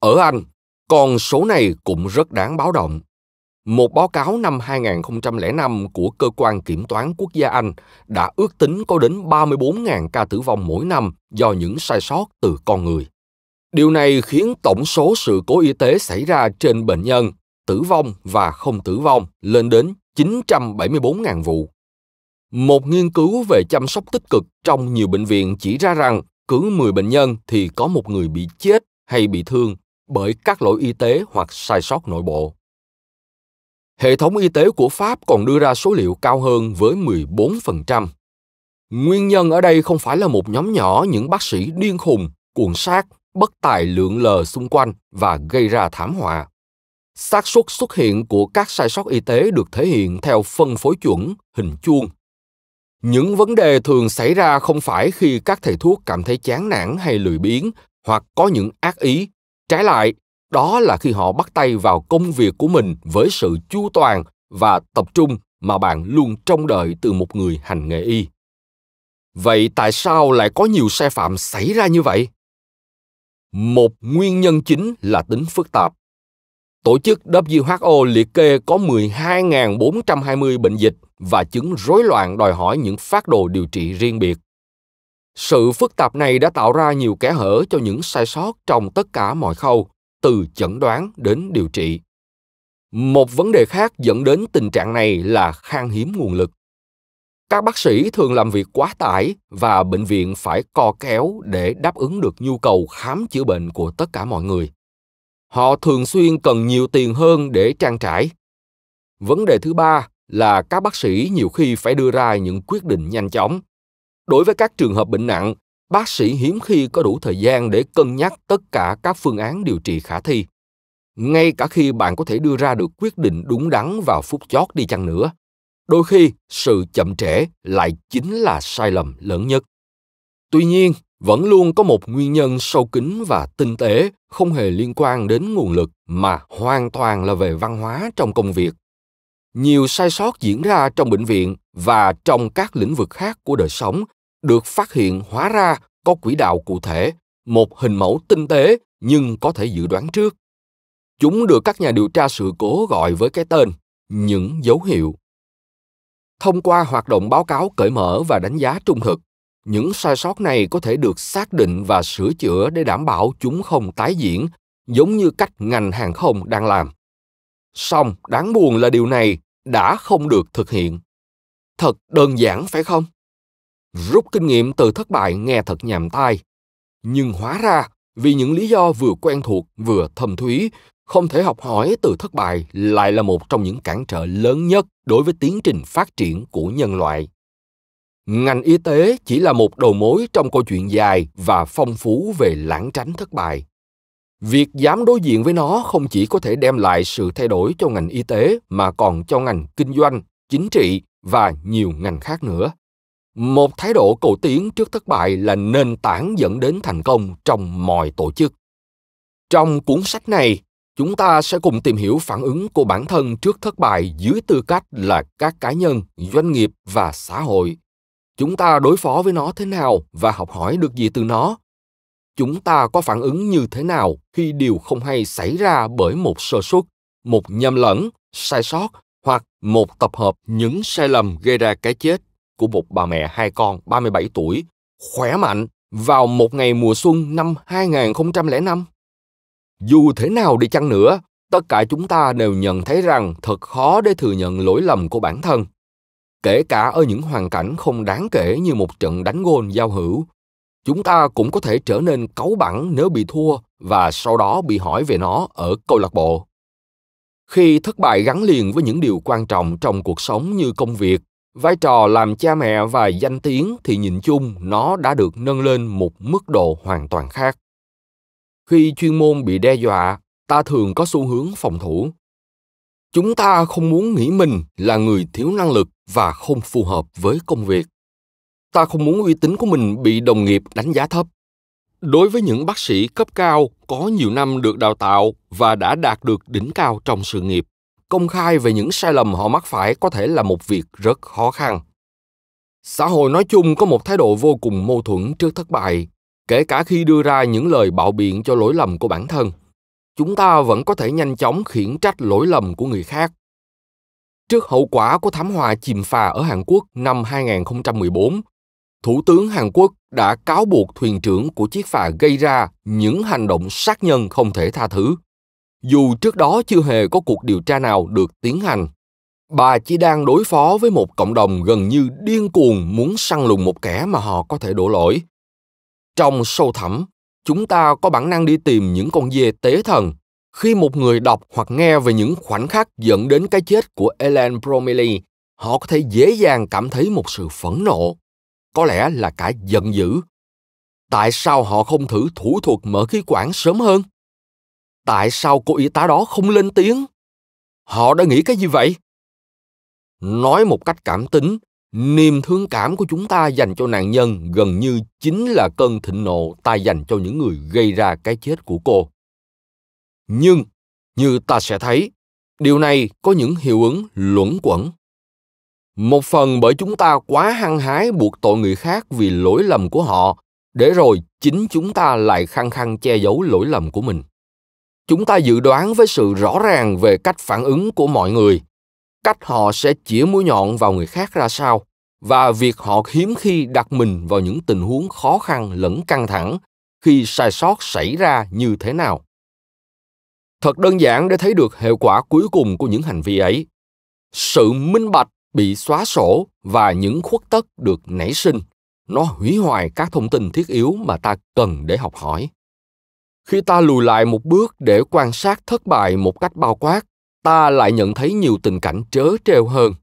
Ở Anh, còn số này cũng rất đáng báo động. Một báo cáo năm 2005 của Cơ quan Kiểm toán Quốc gia Anh đã ước tính có đến 34.000 ca tử vong mỗi năm do những sai sót từ con người. Điều này khiến tổng số sự cố y tế xảy ra trên bệnh nhân, tử vong và không tử vong lên đến 974.000 vụ. Một nghiên cứu về chăm sóc tích cực trong nhiều bệnh viện chỉ ra rằng cứ 10 bệnh nhân thì có một người bị chết hay bị thương bởi các lỗi y tế hoặc sai sót nội bộ. Hệ thống y tế của Pháp còn đưa ra số liệu cao hơn với 14%. Nguyên nhân ở đây không phải là một nhóm nhỏ những bác sĩ điên khùng, cuồng sát, bất tài lượn lờ xung quanh và gây ra thảm họa. xác suất xuất hiện của các sai sót y tế được thể hiện theo phân phối chuẩn, hình chuông. Những vấn đề thường xảy ra không phải khi các thầy thuốc cảm thấy chán nản hay lười biếng hoặc có những ác ý trái lại đó là khi họ bắt tay vào công việc của mình với sự chu toàn và tập trung mà bạn luôn trông đợi từ một người hành nghề y vậy tại sao lại có nhiều sai phạm xảy ra như vậy một nguyên nhân chính là tính phức tạp. Tổ chức WHO liệt kê có 12.420 bệnh dịch và chứng rối loạn đòi hỏi những phát đồ điều trị riêng biệt. Sự phức tạp này đã tạo ra nhiều kẽ hở cho những sai sót trong tất cả mọi khâu, từ chẩn đoán đến điều trị. Một vấn đề khác dẫn đến tình trạng này là khan hiếm nguồn lực. Các bác sĩ thường làm việc quá tải và bệnh viện phải co kéo để đáp ứng được nhu cầu khám chữa bệnh của tất cả mọi người. Họ thường xuyên cần nhiều tiền hơn để trang trải. Vấn đề thứ ba là các bác sĩ nhiều khi phải đưa ra những quyết định nhanh chóng Đối với các trường hợp bệnh nặng, bác sĩ hiếm khi có đủ thời gian để cân nhắc tất cả các phương án điều trị khả thi. Ngay cả khi bạn có thể đưa ra được quyết định đúng đắn vào phút chót đi chăng nữa, đôi khi sự chậm trễ lại chính là sai lầm lớn nhất. Tuy nhiên, vẫn luôn có một nguyên nhân sâu kín và tinh tế không hề liên quan đến nguồn lực mà hoàn toàn là về văn hóa trong công việc nhiều sai sót diễn ra trong bệnh viện và trong các lĩnh vực khác của đời sống được phát hiện hóa ra có quỹ đạo cụ thể, một hình mẫu tinh tế nhưng có thể dự đoán trước. Chúng được các nhà điều tra sự cố gọi với cái tên những dấu hiệu. Thông qua hoạt động báo cáo cởi mở và đánh giá trung thực, những sai sót này có thể được xác định và sửa chữa để đảm bảo chúng không tái diễn, giống như cách ngành hàng không đang làm. Song, đáng buồn là điều này đã không được thực hiện. Thật đơn giản phải không? rút kinh nghiệm từ thất bại nghe thật nhàm tai nhưng hóa ra vì những lý do vừa quen thuộc vừa thâm thúy không thể học hỏi từ thất bại lại là một trong những cản trở lớn nhất đối với tiến trình phát triển của nhân loại ngành y tế chỉ là một đầu mối trong câu chuyện dài và phong phú về lãng tránh thất bại việc dám đối diện với nó không chỉ có thể đem lại sự thay đổi cho ngành y tế mà còn cho ngành kinh doanh chính trị và nhiều ngành khác nữa một thái độ cầu tiến trước thất bại là nền tảng dẫn đến thành công trong mọi tổ chức trong cuốn sách này chúng ta sẽ cùng tìm hiểu phản ứng của bản thân trước thất bại dưới tư cách là các cá nhân doanh nghiệp và xã hội chúng ta đối phó với nó thế nào và học hỏi được gì từ nó chúng ta có phản ứng như thế nào khi điều không hay xảy ra bởi một sơ suất một nhầm lẫn sai sót hoặc một tập hợp những sai lầm gây ra cái chết của một bà mẹ hai con 37 tuổi, khỏe mạnh vào một ngày mùa xuân năm 2005. Dù thế nào đi chăng nữa, tất cả chúng ta đều nhận thấy rằng thật khó để thừa nhận lỗi lầm của bản thân kể cả ở những hoàn cảnh không đáng kể như một trận đánh gôn giao hữu chúng ta cũng có thể trở nên cáu bẳn nếu bị thua và sau đó bị hỏi về nó ở câu lạc bộ khi thất bại gắn liền với những điều quan trọng trong cuộc sống như công việc Vai trò làm cha mẹ và danh tiếng thì nhìn chung nó đã được nâng lên một mức độ hoàn toàn khác. Khi chuyên môn bị đe dọa, ta thường có xu hướng phòng thủ. Chúng ta không muốn nghĩ mình là người thiếu năng lực và không phù hợp với công việc. Ta không muốn uy tín của mình bị đồng nghiệp đánh giá thấp. Đối với những bác sĩ cấp cao có nhiều năm được đào tạo và đã đạt được đỉnh cao trong sự nghiệp, công khai về những sai lầm họ mắc phải có thể là một việc rất khó khăn xã hội nói chung có một thái độ vô cùng mâu thuẫn trước thất bại kể cả khi đưa ra những lời bạo biện cho lỗi lầm của bản thân chúng ta vẫn có thể nhanh chóng khiển trách lỗi lầm của người khác. Trước hậu quả của thảm họa chìm phà ở Hàn Quốc năm 2014, Thủ tướng Hàn Quốc đã cáo buộc thuyền trưởng của chiếc phà gây ra những hành động sát nhân không thể tha thứ dù trước đó chưa hề có cuộc điều tra nào được tiến hành. Bà chỉ đang đối phó với một cộng đồng gần như điên cuồng muốn săn lùng một kẻ mà họ có thể đổ lỗi. Trong sâu thẳm, chúng ta có bản năng đi tìm những con dê tế thần. Khi một người đọc hoặc nghe về những khoảnh khắc dẫn đến cái chết của Ellen Bromley, họ có thể dễ dàng cảm thấy một sự phẫn nộ, có lẽ là cả giận dữ. Tại sao họ không thử thủ thuật mở khí quản sớm hơn? tại sao cô y tá đó không lên tiếng họ đã nghĩ cái gì vậy nói một cách cảm tính niềm thương cảm của chúng ta dành cho nạn nhân gần như chính là cơn thịnh nộ ta dành cho những người gây ra cái chết của cô nhưng như ta sẽ thấy điều này có những hiệu ứng luẩn quẩn một phần bởi chúng ta quá hăng hái buộc tội người khác vì lỗi lầm của họ để rồi chính chúng ta lại khăng khăng che giấu lỗi lầm của mình chúng ta dự đoán với sự rõ ràng về cách phản ứng của mọi người cách họ sẽ chĩa mũi nhọn vào người khác ra sao và việc họ hiếm khi đặt mình vào những tình huống khó khăn lẫn căng thẳng khi sai sót xảy ra như thế nào thật đơn giản để thấy được hệ quả cuối cùng của những hành vi ấy sự minh bạch bị xóa sổ và những khuất tất được nảy sinh nó hủy hoại các thông tin thiết yếu mà ta cần để học hỏi khi ta lùi lại một bước để quan sát thất bại một cách bao quát ta lại nhận thấy nhiều tình cảnh trớ trêu hơn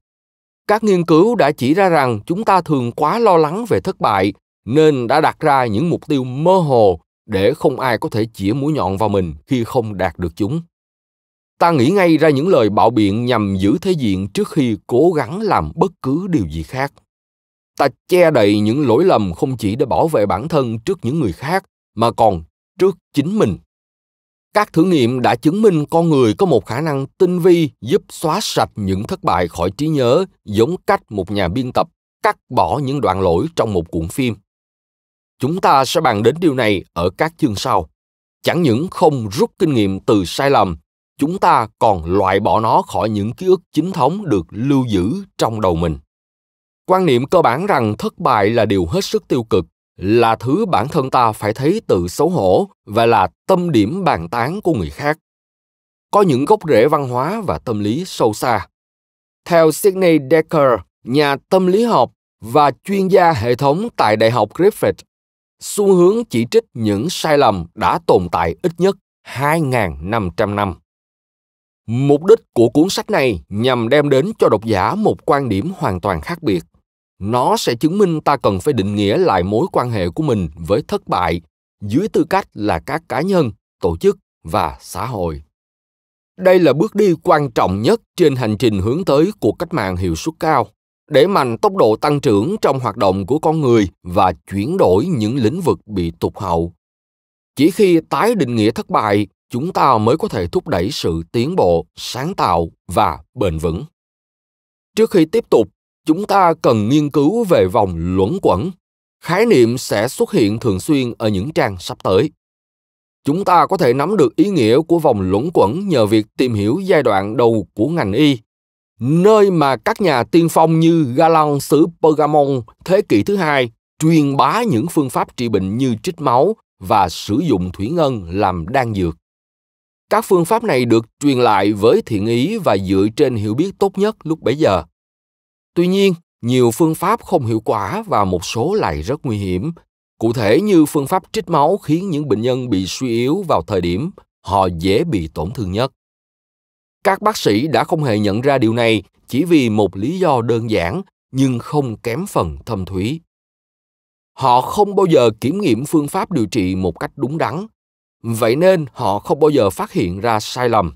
các nghiên cứu đã chỉ ra rằng chúng ta thường quá lo lắng về thất bại nên đã đặt ra những mục tiêu mơ hồ để không ai có thể chĩa mũi nhọn vào mình khi không đạt được chúng ta nghĩ ngay ra những lời bạo biện nhằm giữ thể diện trước khi cố gắng làm bất cứ điều gì khác ta che đậy những lỗi lầm không chỉ để bảo vệ bản thân trước những người khác mà còn trước chính mình các thử nghiệm đã chứng minh con người có một khả năng tinh vi giúp xóa sạch những thất bại khỏi trí nhớ giống cách một nhà biên tập cắt bỏ những đoạn lỗi trong một cuộn phim chúng ta sẽ bàn đến điều này ở các chương sau chẳng những không rút kinh nghiệm từ sai lầm chúng ta còn loại bỏ nó khỏi những ký ức chính thống được lưu giữ trong đầu mình quan niệm cơ bản rằng thất bại là điều hết sức tiêu cực là thứ bản thân ta phải thấy tự xấu hổ và là tâm điểm bàn tán của người khác có những gốc rễ văn hóa và tâm lý sâu xa theo Sydney decker nhà tâm lý học và chuyên gia hệ thống tại đại học griffith xu hướng chỉ trích những sai lầm đã tồn tại ít nhất 2.500 năm. Mục đích của cuốn sách này nhằm đem đến cho độc giả một quan điểm hoàn toàn khác biệt nó sẽ chứng minh ta cần phải định nghĩa lại mối quan hệ của mình với thất bại dưới tư cách là các cá nhân tổ chức và xã hội đây là bước đi quan trọng nhất trên hành trình hướng tới cuộc cách mạng hiệu suất cao để mạnh tốc độ tăng trưởng trong hoạt động của con người và chuyển đổi những lĩnh vực bị tụt hậu chỉ khi tái định nghĩa thất bại chúng ta mới có thể thúc đẩy sự tiến bộ sáng tạo và bền vững trước khi tiếp tục chúng ta cần nghiên cứu về vòng luẩn quẩn. Khái niệm sẽ xuất hiện thường xuyên ở những trang sắp tới. Chúng ta có thể nắm được ý nghĩa của vòng luẩn quẩn nhờ việc tìm hiểu giai đoạn đầu của ngành y, nơi mà các nhà tiên phong như Galen xứ Pergamon thế kỷ thứ hai truyền bá những phương pháp trị bệnh như trích máu và sử dụng thủy ngân làm đan dược. Các phương pháp này được truyền lại với thiện ý và dựa trên hiểu biết tốt nhất lúc bấy giờ Tuy nhiên, nhiều phương pháp không hiệu quả và một số lại rất nguy hiểm, cụ thể như phương pháp trích máu khiến những bệnh nhân bị suy yếu vào thời điểm họ dễ bị tổn thương nhất. Các bác sĩ đã không hề nhận ra điều này chỉ vì một lý do đơn giản nhưng không kém phần thâm thúy. Họ không bao giờ kiểm nghiệm phương pháp điều trị một cách đúng đắn, vậy nên họ không bao giờ phát hiện ra sai lầm.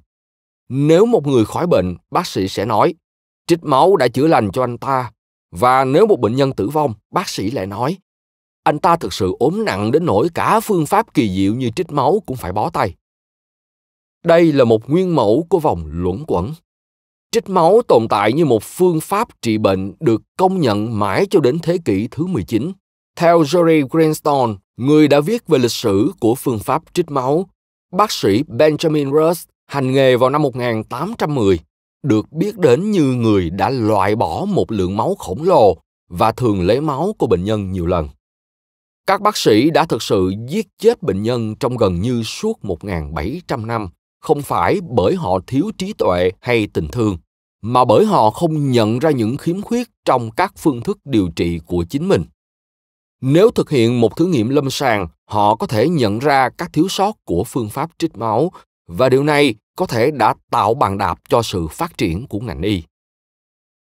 Nếu một người khỏi bệnh, bác sĩ sẽ nói, Trích máu đã chữa lành cho anh ta, và nếu một bệnh nhân tử vong, bác sĩ lại nói, anh ta thực sự ốm nặng đến nỗi cả phương pháp kỳ diệu như trích máu cũng phải bó tay. Đây là một nguyên mẫu của vòng luẩn quẩn. Trích máu tồn tại như một phương pháp trị bệnh được công nhận mãi cho đến thế kỷ thứ 19. Theo Jerry Greenstone, người đã viết về lịch sử của phương pháp trích máu, bác sĩ Benjamin Rush hành nghề vào năm 1810 được biết đến như người đã loại bỏ một lượng máu khổng lồ và thường lấy máu của bệnh nhân nhiều lần. Các bác sĩ đã thực sự giết chết bệnh nhân trong gần như suốt 1.700 năm, không phải bởi họ thiếu trí tuệ hay tình thương, mà bởi họ không nhận ra những khiếm khuyết trong các phương thức điều trị của chính mình. Nếu thực hiện một thử nghiệm lâm sàng, họ có thể nhận ra các thiếu sót của phương pháp trích máu và điều này có thể đã tạo bàn đạp cho sự phát triển của ngành y.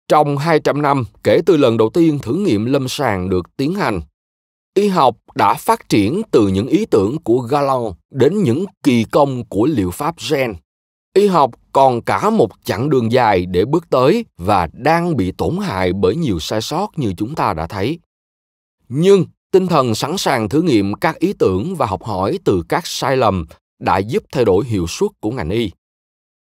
Trong 200 năm kể từ lần đầu tiên thử nghiệm lâm sàng được tiến hành, y học đã phát triển từ những ý tưởng của Galon đến những kỳ công của liệu pháp gen. Y học còn cả một chặng đường dài để bước tới và đang bị tổn hại bởi nhiều sai sót như chúng ta đã thấy. Nhưng tinh thần sẵn sàng thử nghiệm các ý tưởng và học hỏi từ các sai lầm đã giúp thay đổi hiệu suất của ngành y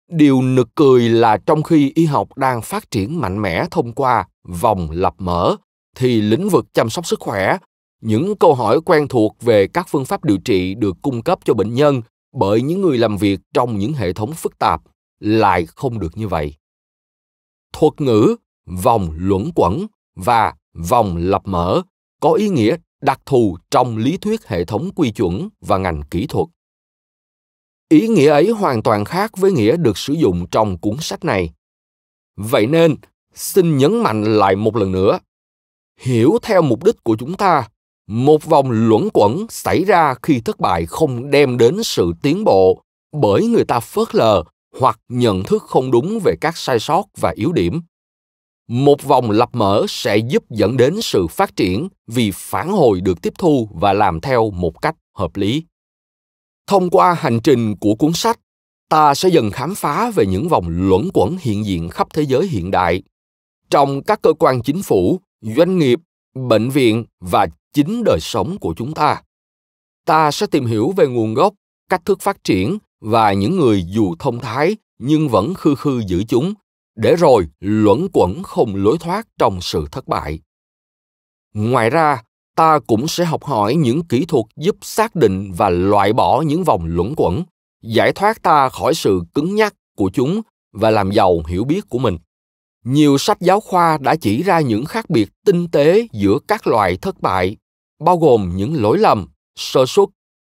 điều nực cười là trong khi y học đang phát triển mạnh mẽ thông qua vòng lập mở thì lĩnh vực chăm sóc sức khỏe những câu hỏi quen thuộc về các phương pháp điều trị được cung cấp cho bệnh nhân bởi những người làm việc trong những hệ thống phức tạp lại không được như vậy thuật ngữ vòng luẩn quẩn và vòng lập mở có ý nghĩa đặc thù trong lý thuyết hệ thống quy chuẩn và ngành kỹ thuật ý nghĩa ấy hoàn toàn khác với nghĩa được sử dụng trong cuốn sách này vậy nên xin nhấn mạnh lại một lần nữa hiểu theo mục đích của chúng ta một vòng luẩn quẩn xảy ra khi thất bại không đem đến sự tiến bộ bởi người ta phớt lờ hoặc nhận thức không đúng về các sai sót và yếu điểm một vòng lập mở sẽ giúp dẫn đến sự phát triển vì phản hồi được tiếp thu và làm theo một cách hợp lý thông qua hành trình của cuốn sách ta sẽ dần khám phá về những vòng luẩn quẩn hiện diện khắp thế giới hiện đại trong các cơ quan chính phủ doanh nghiệp bệnh viện và chính đời sống của chúng ta ta sẽ tìm hiểu về nguồn gốc cách thức phát triển và những người dù thông thái nhưng vẫn khư khư giữ chúng để rồi luẩn quẩn không lối thoát trong sự thất bại ngoài ra ta cũng sẽ học hỏi những kỹ thuật giúp xác định và loại bỏ những vòng luẩn quẩn giải thoát ta khỏi sự cứng nhắc của chúng và làm giàu hiểu biết của mình nhiều sách giáo khoa đã chỉ ra những khác biệt tinh tế giữa các loại thất bại bao gồm những lỗi lầm sơ suất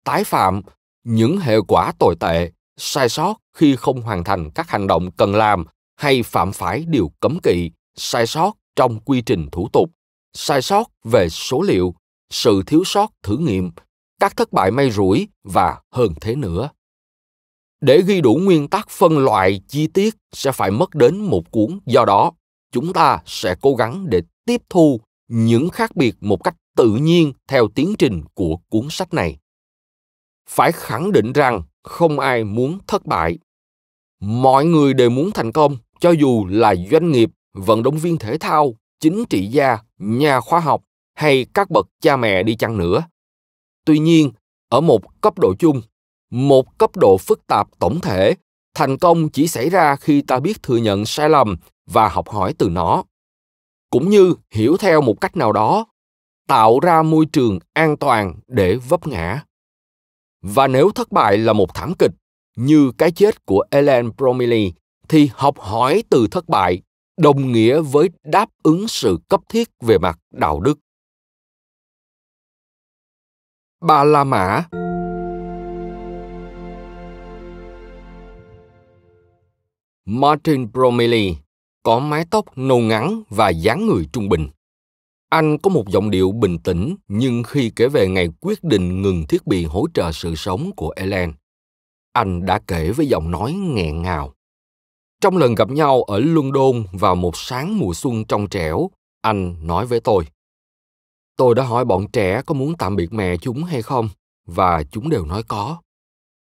tái phạm những hệ quả tồi tệ sai sót khi không hoàn thành các hành động cần làm hay phạm phải điều cấm kỵ sai sót trong quy trình thủ tục sai sót về số liệu sự thiếu sót thử nghiệm các thất bại may rủi và hơn thế nữa để ghi đủ nguyên tắc phân loại chi tiết sẽ phải mất đến một cuốn do đó chúng ta sẽ cố gắng để tiếp thu những khác biệt một cách tự nhiên theo tiến trình của cuốn sách này phải khẳng định rằng không ai muốn thất bại mọi người đều muốn thành công cho dù là doanh nghiệp vận động viên thể thao chính trị gia, nhà khoa học hay các bậc cha mẹ đi chăng nữa. Tuy nhiên, ở một cấp độ chung, một cấp độ phức tạp tổng thể, thành công chỉ xảy ra khi ta biết thừa nhận sai lầm và học hỏi từ nó. Cũng như hiểu theo một cách nào đó, tạo ra môi trường an toàn để vấp ngã. Và nếu thất bại là một thảm kịch, như cái chết của Ellen Bromley, thì học hỏi từ thất bại đồng nghĩa với đáp ứng sự cấp thiết về mặt đạo đức. Ba La Mã Martin Bromley có mái tóc nâu ngắn và dáng người trung bình. Anh có một giọng điệu bình tĩnh nhưng khi kể về ngày quyết định ngừng thiết bị hỗ trợ sự sống của Ellen, anh đã kể với giọng nói nghẹn ngào. Trong lần gặp nhau ở London vào một sáng mùa xuân trong trẻo, anh nói với tôi. Tôi đã hỏi bọn trẻ có muốn tạm biệt mẹ chúng hay không, và chúng đều nói có.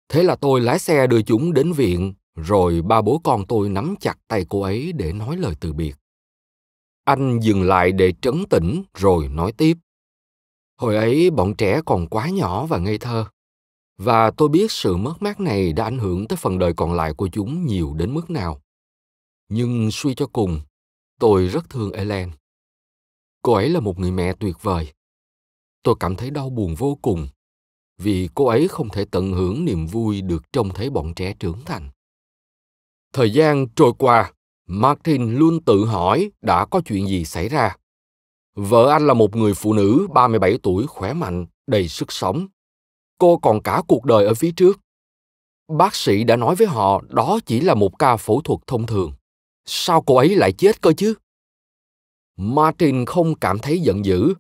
Thế là tôi lái xe đưa chúng đến viện, rồi ba bố con tôi nắm chặt tay cô ấy để nói lời từ biệt. Anh dừng lại để trấn tĩnh rồi nói tiếp. Hồi ấy bọn trẻ còn quá nhỏ và ngây thơ và tôi biết sự mất mát này đã ảnh hưởng tới phần đời còn lại của chúng nhiều đến mức nào. Nhưng suy cho cùng, tôi rất thương Ellen. Cô ấy là một người mẹ tuyệt vời. Tôi cảm thấy đau buồn vô cùng vì cô ấy không thể tận hưởng niềm vui được trông thấy bọn trẻ trưởng thành. Thời gian trôi qua, Martin luôn tự hỏi đã có chuyện gì xảy ra. Vợ anh là một người phụ nữ 37 tuổi khỏe mạnh, đầy sức sống cô còn cả cuộc đời ở phía trước bác sĩ đã nói với họ đó chỉ là một ca phẫu thuật thông thường sao cô ấy lại chết cơ chứ martin không cảm thấy giận dữ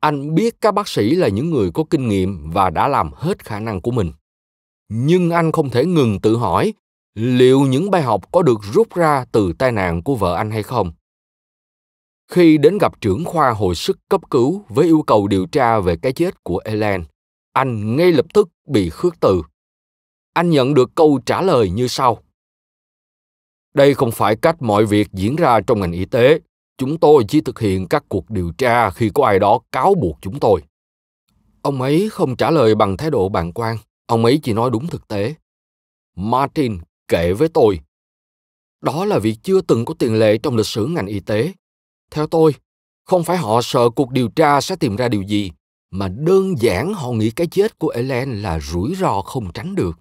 anh biết các bác sĩ là những người có kinh nghiệm và đã làm hết khả năng của mình nhưng anh không thể ngừng tự hỏi liệu những bài học có được rút ra từ tai nạn của vợ anh hay không khi đến gặp trưởng khoa hồi sức cấp cứu với yêu cầu điều tra về cái chết của Ellen, anh ngay lập tức bị khước từ. Anh nhận được câu trả lời như sau. Đây không phải cách mọi việc diễn ra trong ngành y tế. Chúng tôi chỉ thực hiện các cuộc điều tra khi có ai đó cáo buộc chúng tôi. Ông ấy không trả lời bằng thái độ bàng quan. Ông ấy chỉ nói đúng thực tế. Martin kể với tôi. Đó là việc chưa từng có tiền lệ trong lịch sử ngành y tế. Theo tôi, không phải họ sợ cuộc điều tra sẽ tìm ra điều gì, mà đơn giản họ nghĩ cái chết của Ellen là rủi ro không tránh được,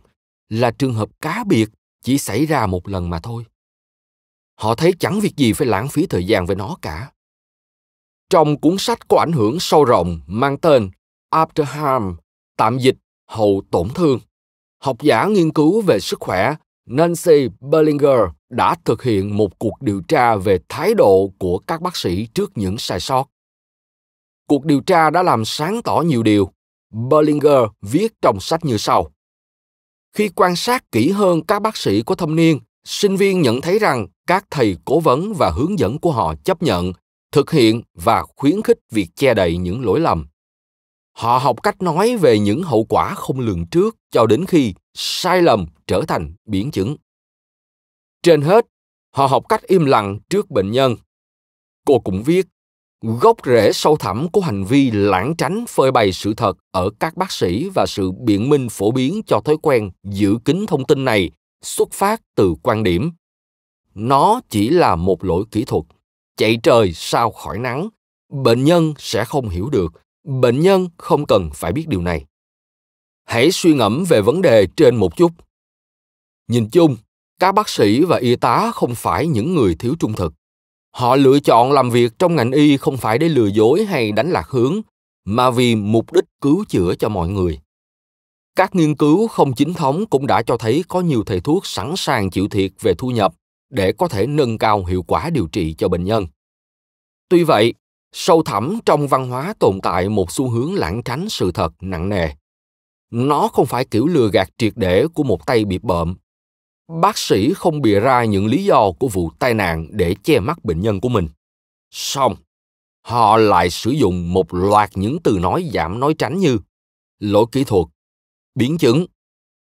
là trường hợp cá biệt chỉ xảy ra một lần mà thôi. Họ thấy chẳng việc gì phải lãng phí thời gian với nó cả. Trong cuốn sách có ảnh hưởng sâu rộng mang tên After Harm, tạm dịch hậu tổn thương, học giả nghiên cứu về sức khỏe Nancy Berlinger đã thực hiện một cuộc điều tra về thái độ của các bác sĩ trước những sai sót Cuộc điều tra đã làm sáng tỏ nhiều điều. Berlinger viết trong sách như sau. Khi quan sát kỹ hơn các bác sĩ có thâm niên, sinh viên nhận thấy rằng các thầy cố vấn và hướng dẫn của họ chấp nhận, thực hiện và khuyến khích việc che đậy những lỗi lầm. Họ học cách nói về những hậu quả không lường trước cho đến khi sai lầm trở thành biến chứng. Trên hết, họ học cách im lặng trước bệnh nhân. Cô cũng viết gốc rễ sâu thẳm của hành vi lãng tránh phơi bày sự thật ở các bác sĩ và sự biện minh phổ biến cho thói quen giữ kín thông tin này xuất phát từ quan điểm nó chỉ là một lỗi kỹ thuật chạy trời sao khỏi nắng bệnh nhân sẽ không hiểu được bệnh nhân không cần phải biết điều này hãy suy ngẫm về vấn đề trên một chút nhìn chung các bác sĩ và y tá không phải những người thiếu trung thực Họ lựa chọn làm việc trong ngành y không phải để lừa dối hay đánh lạc hướng, mà vì mục đích cứu chữa cho mọi người. Các nghiên cứu không chính thống cũng đã cho thấy có nhiều thầy thuốc sẵn sàng chịu thiệt về thu nhập để có thể nâng cao hiệu quả điều trị cho bệnh nhân. Tuy vậy, sâu thẳm trong văn hóa tồn tại một xu hướng lãng tránh sự thật nặng nề. Nó không phải kiểu lừa gạt triệt để của một tay bị bợm, bác sĩ không bịa ra những lý do của vụ tai nạn để che mắt bệnh nhân của mình. Xong, họ lại sử dụng một loạt những từ nói giảm nói tránh như lỗi kỹ thuật, biến chứng,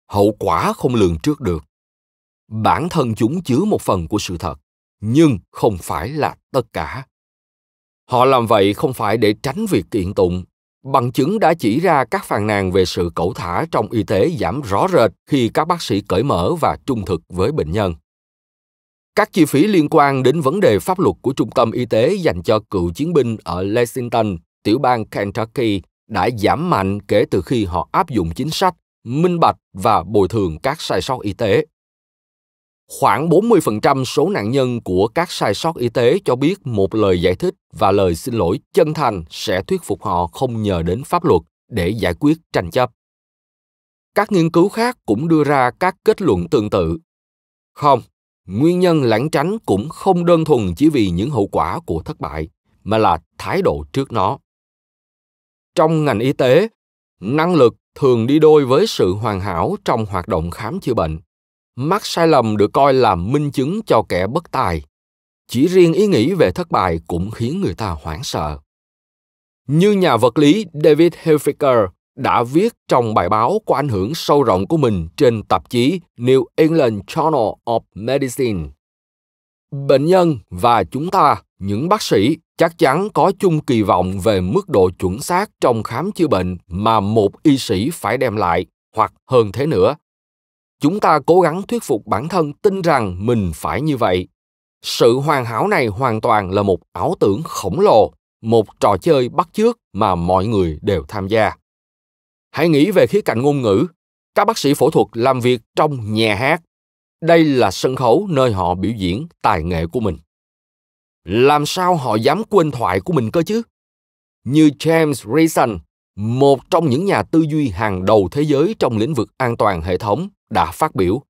hậu quả không lường trước được. Bản thân chúng chứa một phần của sự thật, nhưng không phải là tất cả. Họ làm vậy không phải để tránh việc kiện tụng Bằng chứng đã chỉ ra các phàn nàn về sự cẩu thả trong y tế giảm rõ rệt khi các bác sĩ cởi mở và trung thực với bệnh nhân. Các chi phí liên quan đến vấn đề pháp luật của trung tâm y tế dành cho cựu chiến binh ở Lexington, tiểu bang Kentucky đã giảm mạnh kể từ khi họ áp dụng chính sách minh bạch và bồi thường các sai sót y tế. Khoảng 40% số nạn nhân của các sai sót y tế cho biết một lời giải thích và lời xin lỗi chân thành sẽ thuyết phục họ không nhờ đến pháp luật để giải quyết tranh chấp. Các nghiên cứu khác cũng đưa ra các kết luận tương tự. Không, nguyên nhân lãng tránh cũng không đơn thuần chỉ vì những hậu quả của thất bại, mà là thái độ trước nó. Trong ngành y tế, năng lực thường đi đôi với sự hoàn hảo trong hoạt động khám chữa bệnh mắc sai lầm được coi là minh chứng cho kẻ bất tài chỉ riêng ý nghĩ về thất bại cũng khiến người ta hoảng sợ như nhà vật lý david hilfiger đã viết trong bài báo có ảnh hưởng sâu rộng của mình trên tạp chí New England Journal of Medicine. Bệnh nhân và chúng ta, những bác sĩ, chắc chắn có chung kỳ vọng về mức độ chuẩn xác trong khám chữa bệnh mà một y sĩ phải đem lại, hoặc hơn thế nữa, chúng ta cố gắng thuyết phục bản thân tin rằng mình phải như vậy sự hoàn hảo này hoàn toàn là một ảo tưởng khổng lồ một trò chơi bắt chước mà mọi người đều tham gia hãy nghĩ về khía cạnh ngôn ngữ các bác sĩ phẫu thuật làm việc trong nhà hát đây là sân khấu nơi họ biểu diễn tài nghệ của mình làm sao họ dám quên thoại của mình cơ chứ như james reason một trong những nhà tư duy hàng đầu thế giới trong lĩnh vực an toàn hệ thống đã phát biểu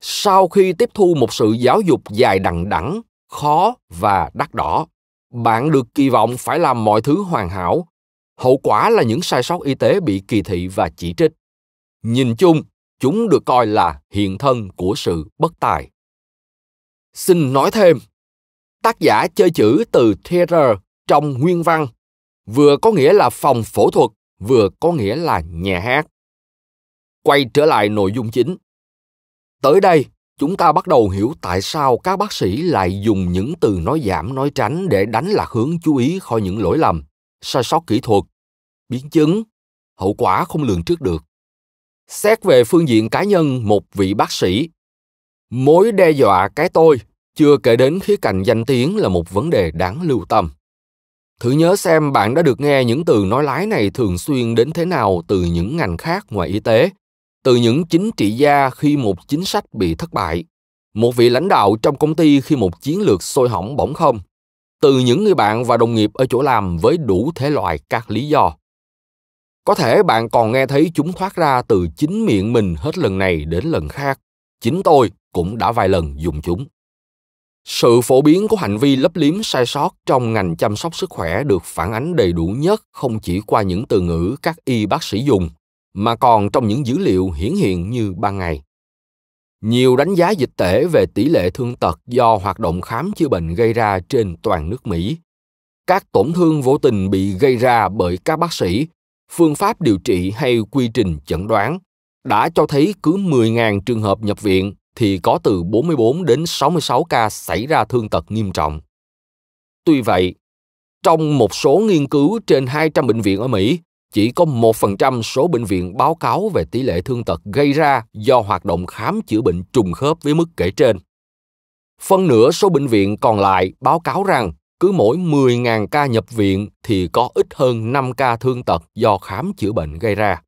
sau khi tiếp thu một sự giáo dục dài đằng đẵng khó và đắt đỏ bạn được kỳ vọng phải làm mọi thứ hoàn hảo hậu quả là những sai sót y tế bị kỳ thị và chỉ trích nhìn chung chúng được coi là hiện thân của sự bất tài xin nói thêm tác giả chơi chữ từ theater trong nguyên văn vừa có nghĩa là phòng phẫu thuật vừa có nghĩa là nhà hát quay trở lại nội dung chính tới đây chúng ta bắt đầu hiểu tại sao các bác sĩ lại dùng những từ nói giảm nói tránh để đánh lạc hướng chú ý khỏi những lỗi lầm sai sót kỹ thuật biến chứng hậu quả không lường trước được xét về phương diện cá nhân một vị bác sĩ mối đe dọa cái tôi chưa kể đến khía cạnh danh tiếng là một vấn đề đáng lưu tâm thử nhớ xem bạn đã được nghe những từ nói lái này thường xuyên đến thế nào từ những ngành khác ngoài y tế từ những chính trị gia khi một chính sách bị thất bại, một vị lãnh đạo trong công ty khi một chiến lược sôi hỏng bỗng không, từ những người bạn và đồng nghiệp ở chỗ làm với đủ thể loại các lý do. Có thể bạn còn nghe thấy chúng thoát ra từ chính miệng mình hết lần này đến lần khác. Chính tôi cũng đã vài lần dùng chúng. Sự phổ biến của hành vi lấp liếm sai sót trong ngành chăm sóc sức khỏe được phản ánh đầy đủ nhất không chỉ qua những từ ngữ các y bác sĩ dùng, mà còn trong những dữ liệu hiển hiện như ban ngày. Nhiều đánh giá dịch tễ về tỷ lệ thương tật do hoạt động khám chữa bệnh gây ra trên toàn nước Mỹ. Các tổn thương vô tình bị gây ra bởi các bác sĩ, phương pháp điều trị hay quy trình chẩn đoán đã cho thấy cứ 10.000 trường hợp nhập viện thì có từ 44 đến 66 ca xảy ra thương tật nghiêm trọng. Tuy vậy, trong một số nghiên cứu trên 200 bệnh viện ở Mỹ, chỉ có 1% số bệnh viện báo cáo về tỷ lệ thương tật gây ra do hoạt động khám chữa bệnh trùng khớp với mức kể trên. Phân nửa số bệnh viện còn lại báo cáo rằng cứ mỗi 10.000 ca nhập viện thì có ít hơn 5 ca thương tật do khám chữa bệnh gây ra.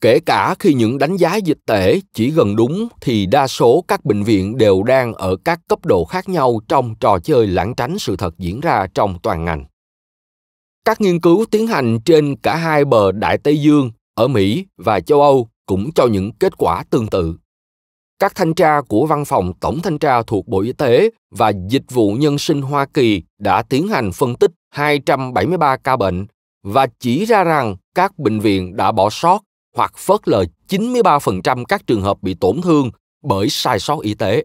Kể cả khi những đánh giá dịch tễ chỉ gần đúng thì đa số các bệnh viện đều đang ở các cấp độ khác nhau trong trò chơi lãng tránh sự thật diễn ra trong toàn ngành. Các nghiên cứu tiến hành trên cả hai bờ Đại Tây Dương ở Mỹ và châu Âu cũng cho những kết quả tương tự. Các thanh tra của Văn phòng Tổng thanh tra thuộc Bộ Y tế và Dịch vụ Nhân sinh Hoa Kỳ đã tiến hành phân tích 273 ca bệnh và chỉ ra rằng các bệnh viện đã bỏ sót hoặc phớt lờ 93% các trường hợp bị tổn thương bởi sai sót y tế.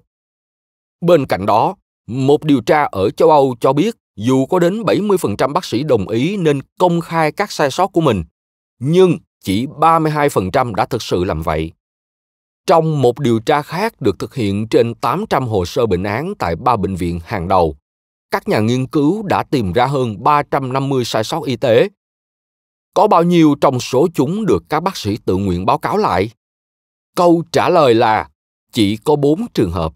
Bên cạnh đó, một điều tra ở châu Âu cho biết dù có đến 70% bác sĩ đồng ý nên công khai các sai sót của mình, nhưng chỉ 32% đã thực sự làm vậy. Trong một điều tra khác được thực hiện trên 800 hồ sơ bệnh án tại ba bệnh viện hàng đầu, các nhà nghiên cứu đã tìm ra hơn 350 sai sót y tế. Có bao nhiêu trong số chúng được các bác sĩ tự nguyện báo cáo lại? Câu trả lời là chỉ có 4 trường hợp.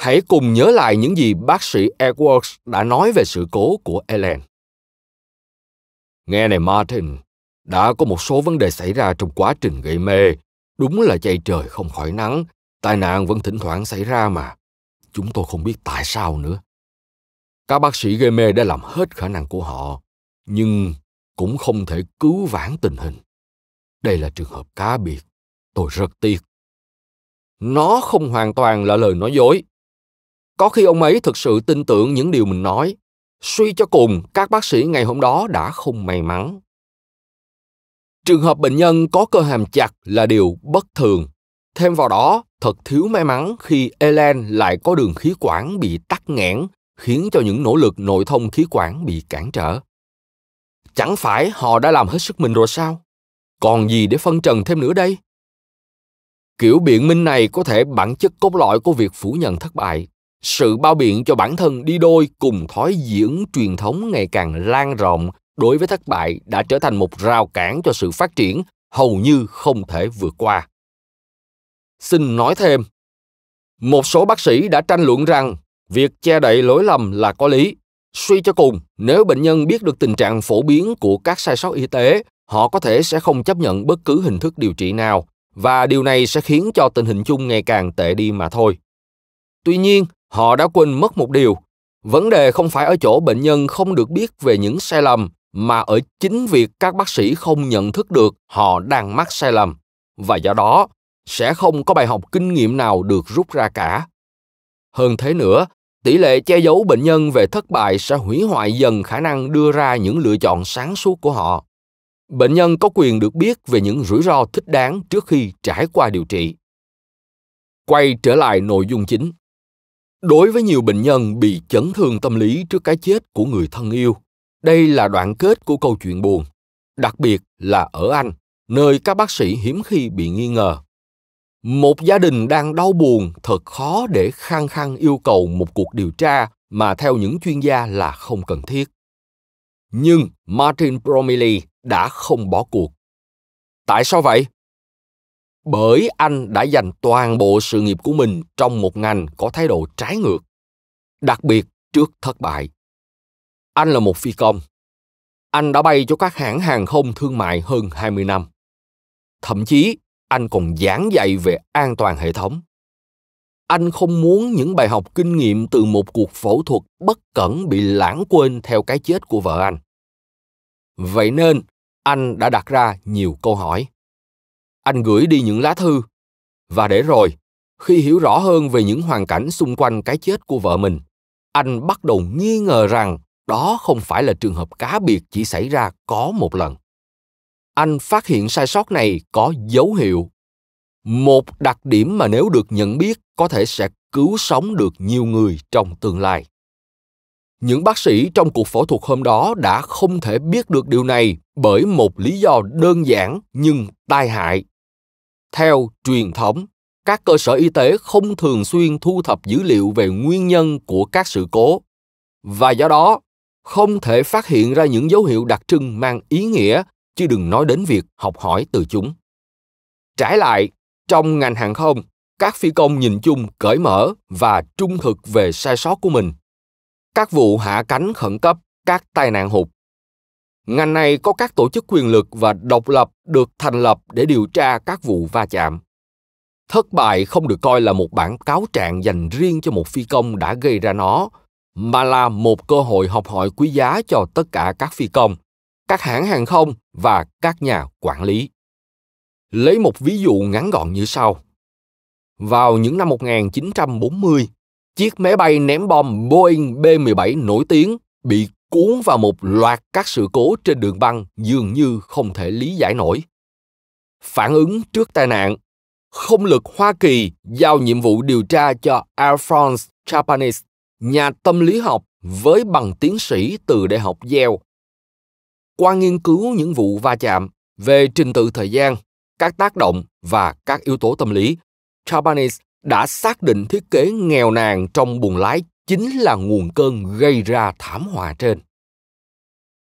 Hãy cùng nhớ lại những gì bác sĩ Edwards đã nói về sự cố của Ellen. Nghe này Martin, đã có một số vấn đề xảy ra trong quá trình gây mê. Đúng là chạy trời không khỏi nắng, tai nạn vẫn thỉnh thoảng xảy ra mà. Chúng tôi không biết tại sao nữa. Các bác sĩ gây mê đã làm hết khả năng của họ, nhưng cũng không thể cứu vãn tình hình. Đây là trường hợp cá biệt. Tôi rất tiếc. Nó không hoàn toàn là lời nói dối, có khi ông ấy thực sự tin tưởng những điều mình nói. Suy cho cùng, các bác sĩ ngày hôm đó đã không may mắn. Trường hợp bệnh nhân có cơ hàm chặt là điều bất thường. Thêm vào đó, thật thiếu may mắn khi Elen lại có đường khí quản bị tắc nghẽn, khiến cho những nỗ lực nội thông khí quản bị cản trở. Chẳng phải họ đã làm hết sức mình rồi sao? Còn gì để phân trần thêm nữa đây? Kiểu biện minh này có thể bản chất cốt lõi của việc phủ nhận thất bại sự bao biện cho bản thân đi đôi cùng thói diễn truyền thống ngày càng lan rộng đối với thất bại đã trở thành một rào cản cho sự phát triển hầu như không thể vượt qua xin nói thêm một số bác sĩ đã tranh luận rằng việc che đậy lỗi lầm là có lý suy cho cùng nếu bệnh nhân biết được tình trạng phổ biến của các sai sót y tế họ có thể sẽ không chấp nhận bất cứ hình thức điều trị nào và điều này sẽ khiến cho tình hình chung ngày càng tệ đi mà thôi tuy nhiên Họ đã quên mất một điều, vấn đề không phải ở chỗ bệnh nhân không được biết về những sai lầm mà ở chính việc các bác sĩ không nhận thức được họ đang mắc sai lầm và do đó sẽ không có bài học kinh nghiệm nào được rút ra cả. Hơn thế nữa, tỷ lệ che giấu bệnh nhân về thất bại sẽ hủy hoại dần khả năng đưa ra những lựa chọn sáng suốt của họ. Bệnh nhân có quyền được biết về những rủi ro thích đáng trước khi trải qua điều trị. Quay trở lại nội dung chính. Đối với nhiều bệnh nhân bị chấn thương tâm lý trước cái chết của người thân yêu, đây là đoạn kết của câu chuyện buồn, đặc biệt là ở Anh, nơi các bác sĩ hiếm khi bị nghi ngờ. Một gia đình đang đau buồn thật khó để khăng khăng yêu cầu một cuộc điều tra mà theo những chuyên gia là không cần thiết. Nhưng Martin Bromley đã không bỏ cuộc. Tại sao vậy? bởi anh đã dành toàn bộ sự nghiệp của mình trong một ngành có thái độ trái ngược đặc biệt trước thất bại anh là một phi công anh đã bay cho các hãng hàng không thương mại hơn 20 năm. Thậm chí, anh còn giảng dạy về an toàn hệ thống. Anh không muốn những bài học kinh nghiệm từ một cuộc phẫu thuật bất cẩn bị lãng quên theo cái chết của vợ anh. Vậy nên, anh đã đặt ra nhiều câu hỏi anh gửi đi những lá thư và để rồi khi hiểu rõ hơn về những hoàn cảnh xung quanh cái chết của vợ mình anh bắt đầu nghi ngờ rằng đó không phải là trường hợp cá biệt chỉ xảy ra có một lần anh phát hiện sai sót này có dấu hiệu một đặc điểm mà nếu được nhận biết có thể sẽ cứu sống được nhiều người trong tương lai những bác sĩ trong cuộc phẫu thuật hôm đó đã không thể biết được điều này bởi một lý do đơn giản nhưng tai hại. Theo truyền thống, các cơ sở y tế không thường xuyên thu thập dữ liệu về nguyên nhân của các sự cố và do đó không thể phát hiện ra những dấu hiệu đặc trưng mang ý nghĩa chứ đừng nói đến việc học hỏi từ chúng. Trái lại, trong ngành hàng không, các phi công nhìn chung cởi mở và trung thực về sai sót của mình. Các vụ hạ cánh khẩn cấp, các tai nạn hụt, Ngành này có các tổ chức quyền lực và độc lập được thành lập để điều tra các vụ va chạm. Thất bại không được coi là một bản cáo trạng dành riêng cho một phi công đã gây ra nó, mà là một cơ hội học hỏi quý giá cho tất cả các phi công, các hãng hàng không và các nhà quản lý. Lấy một ví dụ ngắn gọn như sau. Vào những năm 1940, chiếc máy bay ném bom Boeing B-17 nổi tiếng bị cuốn vào một loạt các sự cố trên đường băng dường như không thể lý giải nổi. Phản ứng trước tai nạn, không lực Hoa Kỳ giao nhiệm vụ điều tra cho Alphonse Chapanis, nhà tâm lý học với bằng tiến sĩ từ Đại học Yale. Qua nghiên cứu những vụ va chạm về trình tự thời gian, các tác động và các yếu tố tâm lý, Chapanis đã xác định thiết kế nghèo nàn trong buồng lái chính là nguồn cơn gây ra thảm họa trên.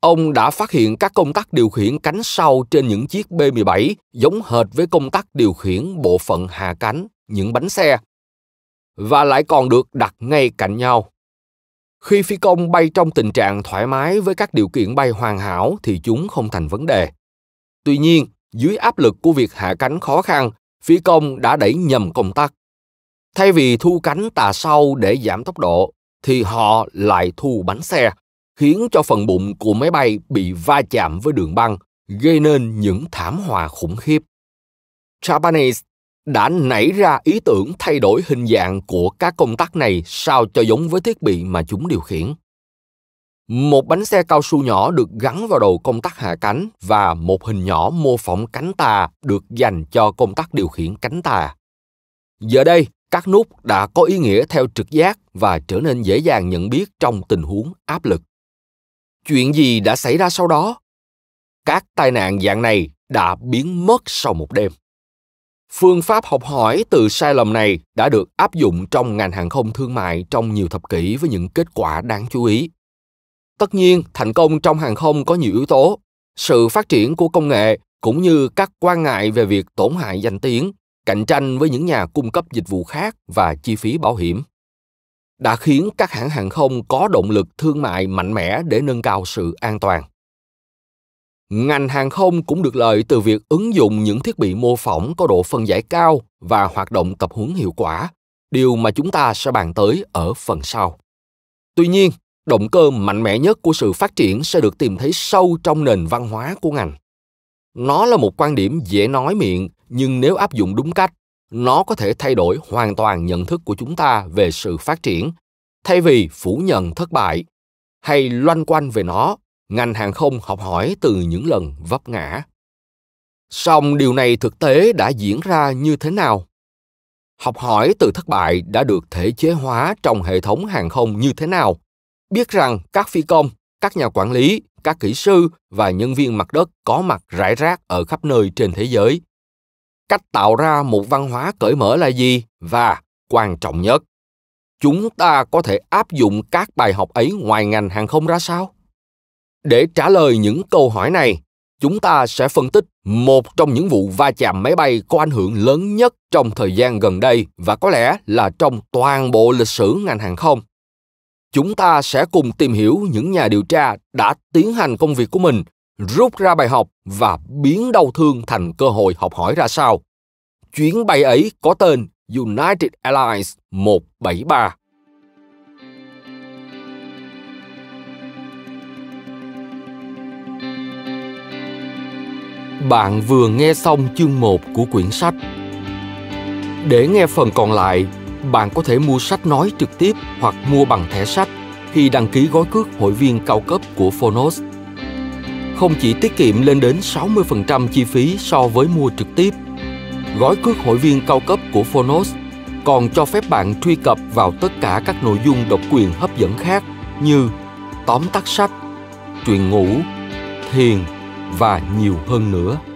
Ông đã phát hiện các công tắc điều khiển cánh sau trên những chiếc B-17 giống hệt với công tắc điều khiển bộ phận hạ cánh, những bánh xe, và lại còn được đặt ngay cạnh nhau. Khi phi công bay trong tình trạng thoải mái với các điều kiện bay hoàn hảo thì chúng không thành vấn đề. Tuy nhiên, dưới áp lực của việc hạ cánh khó khăn, phi công đã đẩy nhầm công tắc Thay vì thu cánh tà sau để giảm tốc độ, thì họ lại thu bánh xe, khiến cho phần bụng của máy bay bị va chạm với đường băng, gây nên những thảm họa khủng khiếp. Japanese đã nảy ra ý tưởng thay đổi hình dạng của các công tắc này sao cho giống với thiết bị mà chúng điều khiển. Một bánh xe cao su nhỏ được gắn vào đầu công tắc hạ cánh và một hình nhỏ mô phỏng cánh tà được dành cho công tắc điều khiển cánh tà. Giờ đây, các nút đã có ý nghĩa theo trực giác và trở nên dễ dàng nhận biết trong tình huống áp lực chuyện gì đã xảy ra sau đó các tai nạn dạng này đã biến mất sau một đêm phương pháp học hỏi từ sai lầm này đã được áp dụng trong ngành hàng không thương mại trong nhiều thập kỷ với những kết quả đáng chú ý tất nhiên thành công trong hàng không có nhiều yếu tố sự phát triển của công nghệ cũng như các quan ngại về việc tổn hại danh tiếng cạnh tranh với những nhà cung cấp dịch vụ khác và chi phí bảo hiểm đã khiến các hãng hàng không có động lực thương mại mạnh mẽ để nâng cao sự an toàn ngành hàng không cũng được lợi từ việc ứng dụng những thiết bị mô phỏng có độ phân giải cao và hoạt động tập huấn hiệu quả điều mà chúng ta sẽ bàn tới ở phần sau tuy nhiên động cơ mạnh mẽ nhất của sự phát triển sẽ được tìm thấy sâu trong nền văn hóa của ngành nó là một quan điểm dễ nói miệng nhưng nếu áp dụng đúng cách nó có thể thay đổi hoàn toàn nhận thức của chúng ta về sự phát triển thay vì phủ nhận thất bại hay loanh quanh về nó ngành hàng không học hỏi từ những lần vấp ngã song điều này thực tế đã diễn ra như thế nào học hỏi từ thất bại đã được thể chế hóa trong hệ thống hàng không như thế nào biết rằng các phi công các nhà quản lý các kỹ sư và nhân viên mặt đất có mặt rải rác ở khắp nơi trên thế giới cách tạo ra một văn hóa cởi mở là gì và quan trọng nhất chúng ta có thể áp dụng các bài học ấy ngoài ngành hàng không ra sao để trả lời những câu hỏi này chúng ta sẽ phân tích một trong những vụ va chạm máy bay có ảnh hưởng lớn nhất trong thời gian gần đây và có lẽ là trong toàn bộ lịch sử ngành hàng không chúng ta sẽ cùng tìm hiểu những nhà điều tra đã tiến hành công việc của mình rút ra bài học và biến đau thương thành cơ hội học hỏi ra sao. Chuyến bay ấy có tên United Airlines 173. Bạn vừa nghe xong chương 1 của quyển sách. Để nghe phần còn lại, bạn có thể mua sách nói trực tiếp hoặc mua bằng thẻ sách khi đăng ký gói cước hội viên cao cấp của Phonos không chỉ tiết kiệm lên đến 60% chi phí so với mua trực tiếp. Gói cước hội viên cao cấp của Phonos còn cho phép bạn truy cập vào tất cả các nội dung độc quyền hấp dẫn khác như tóm tắt sách, truyện ngủ, thiền và nhiều hơn nữa.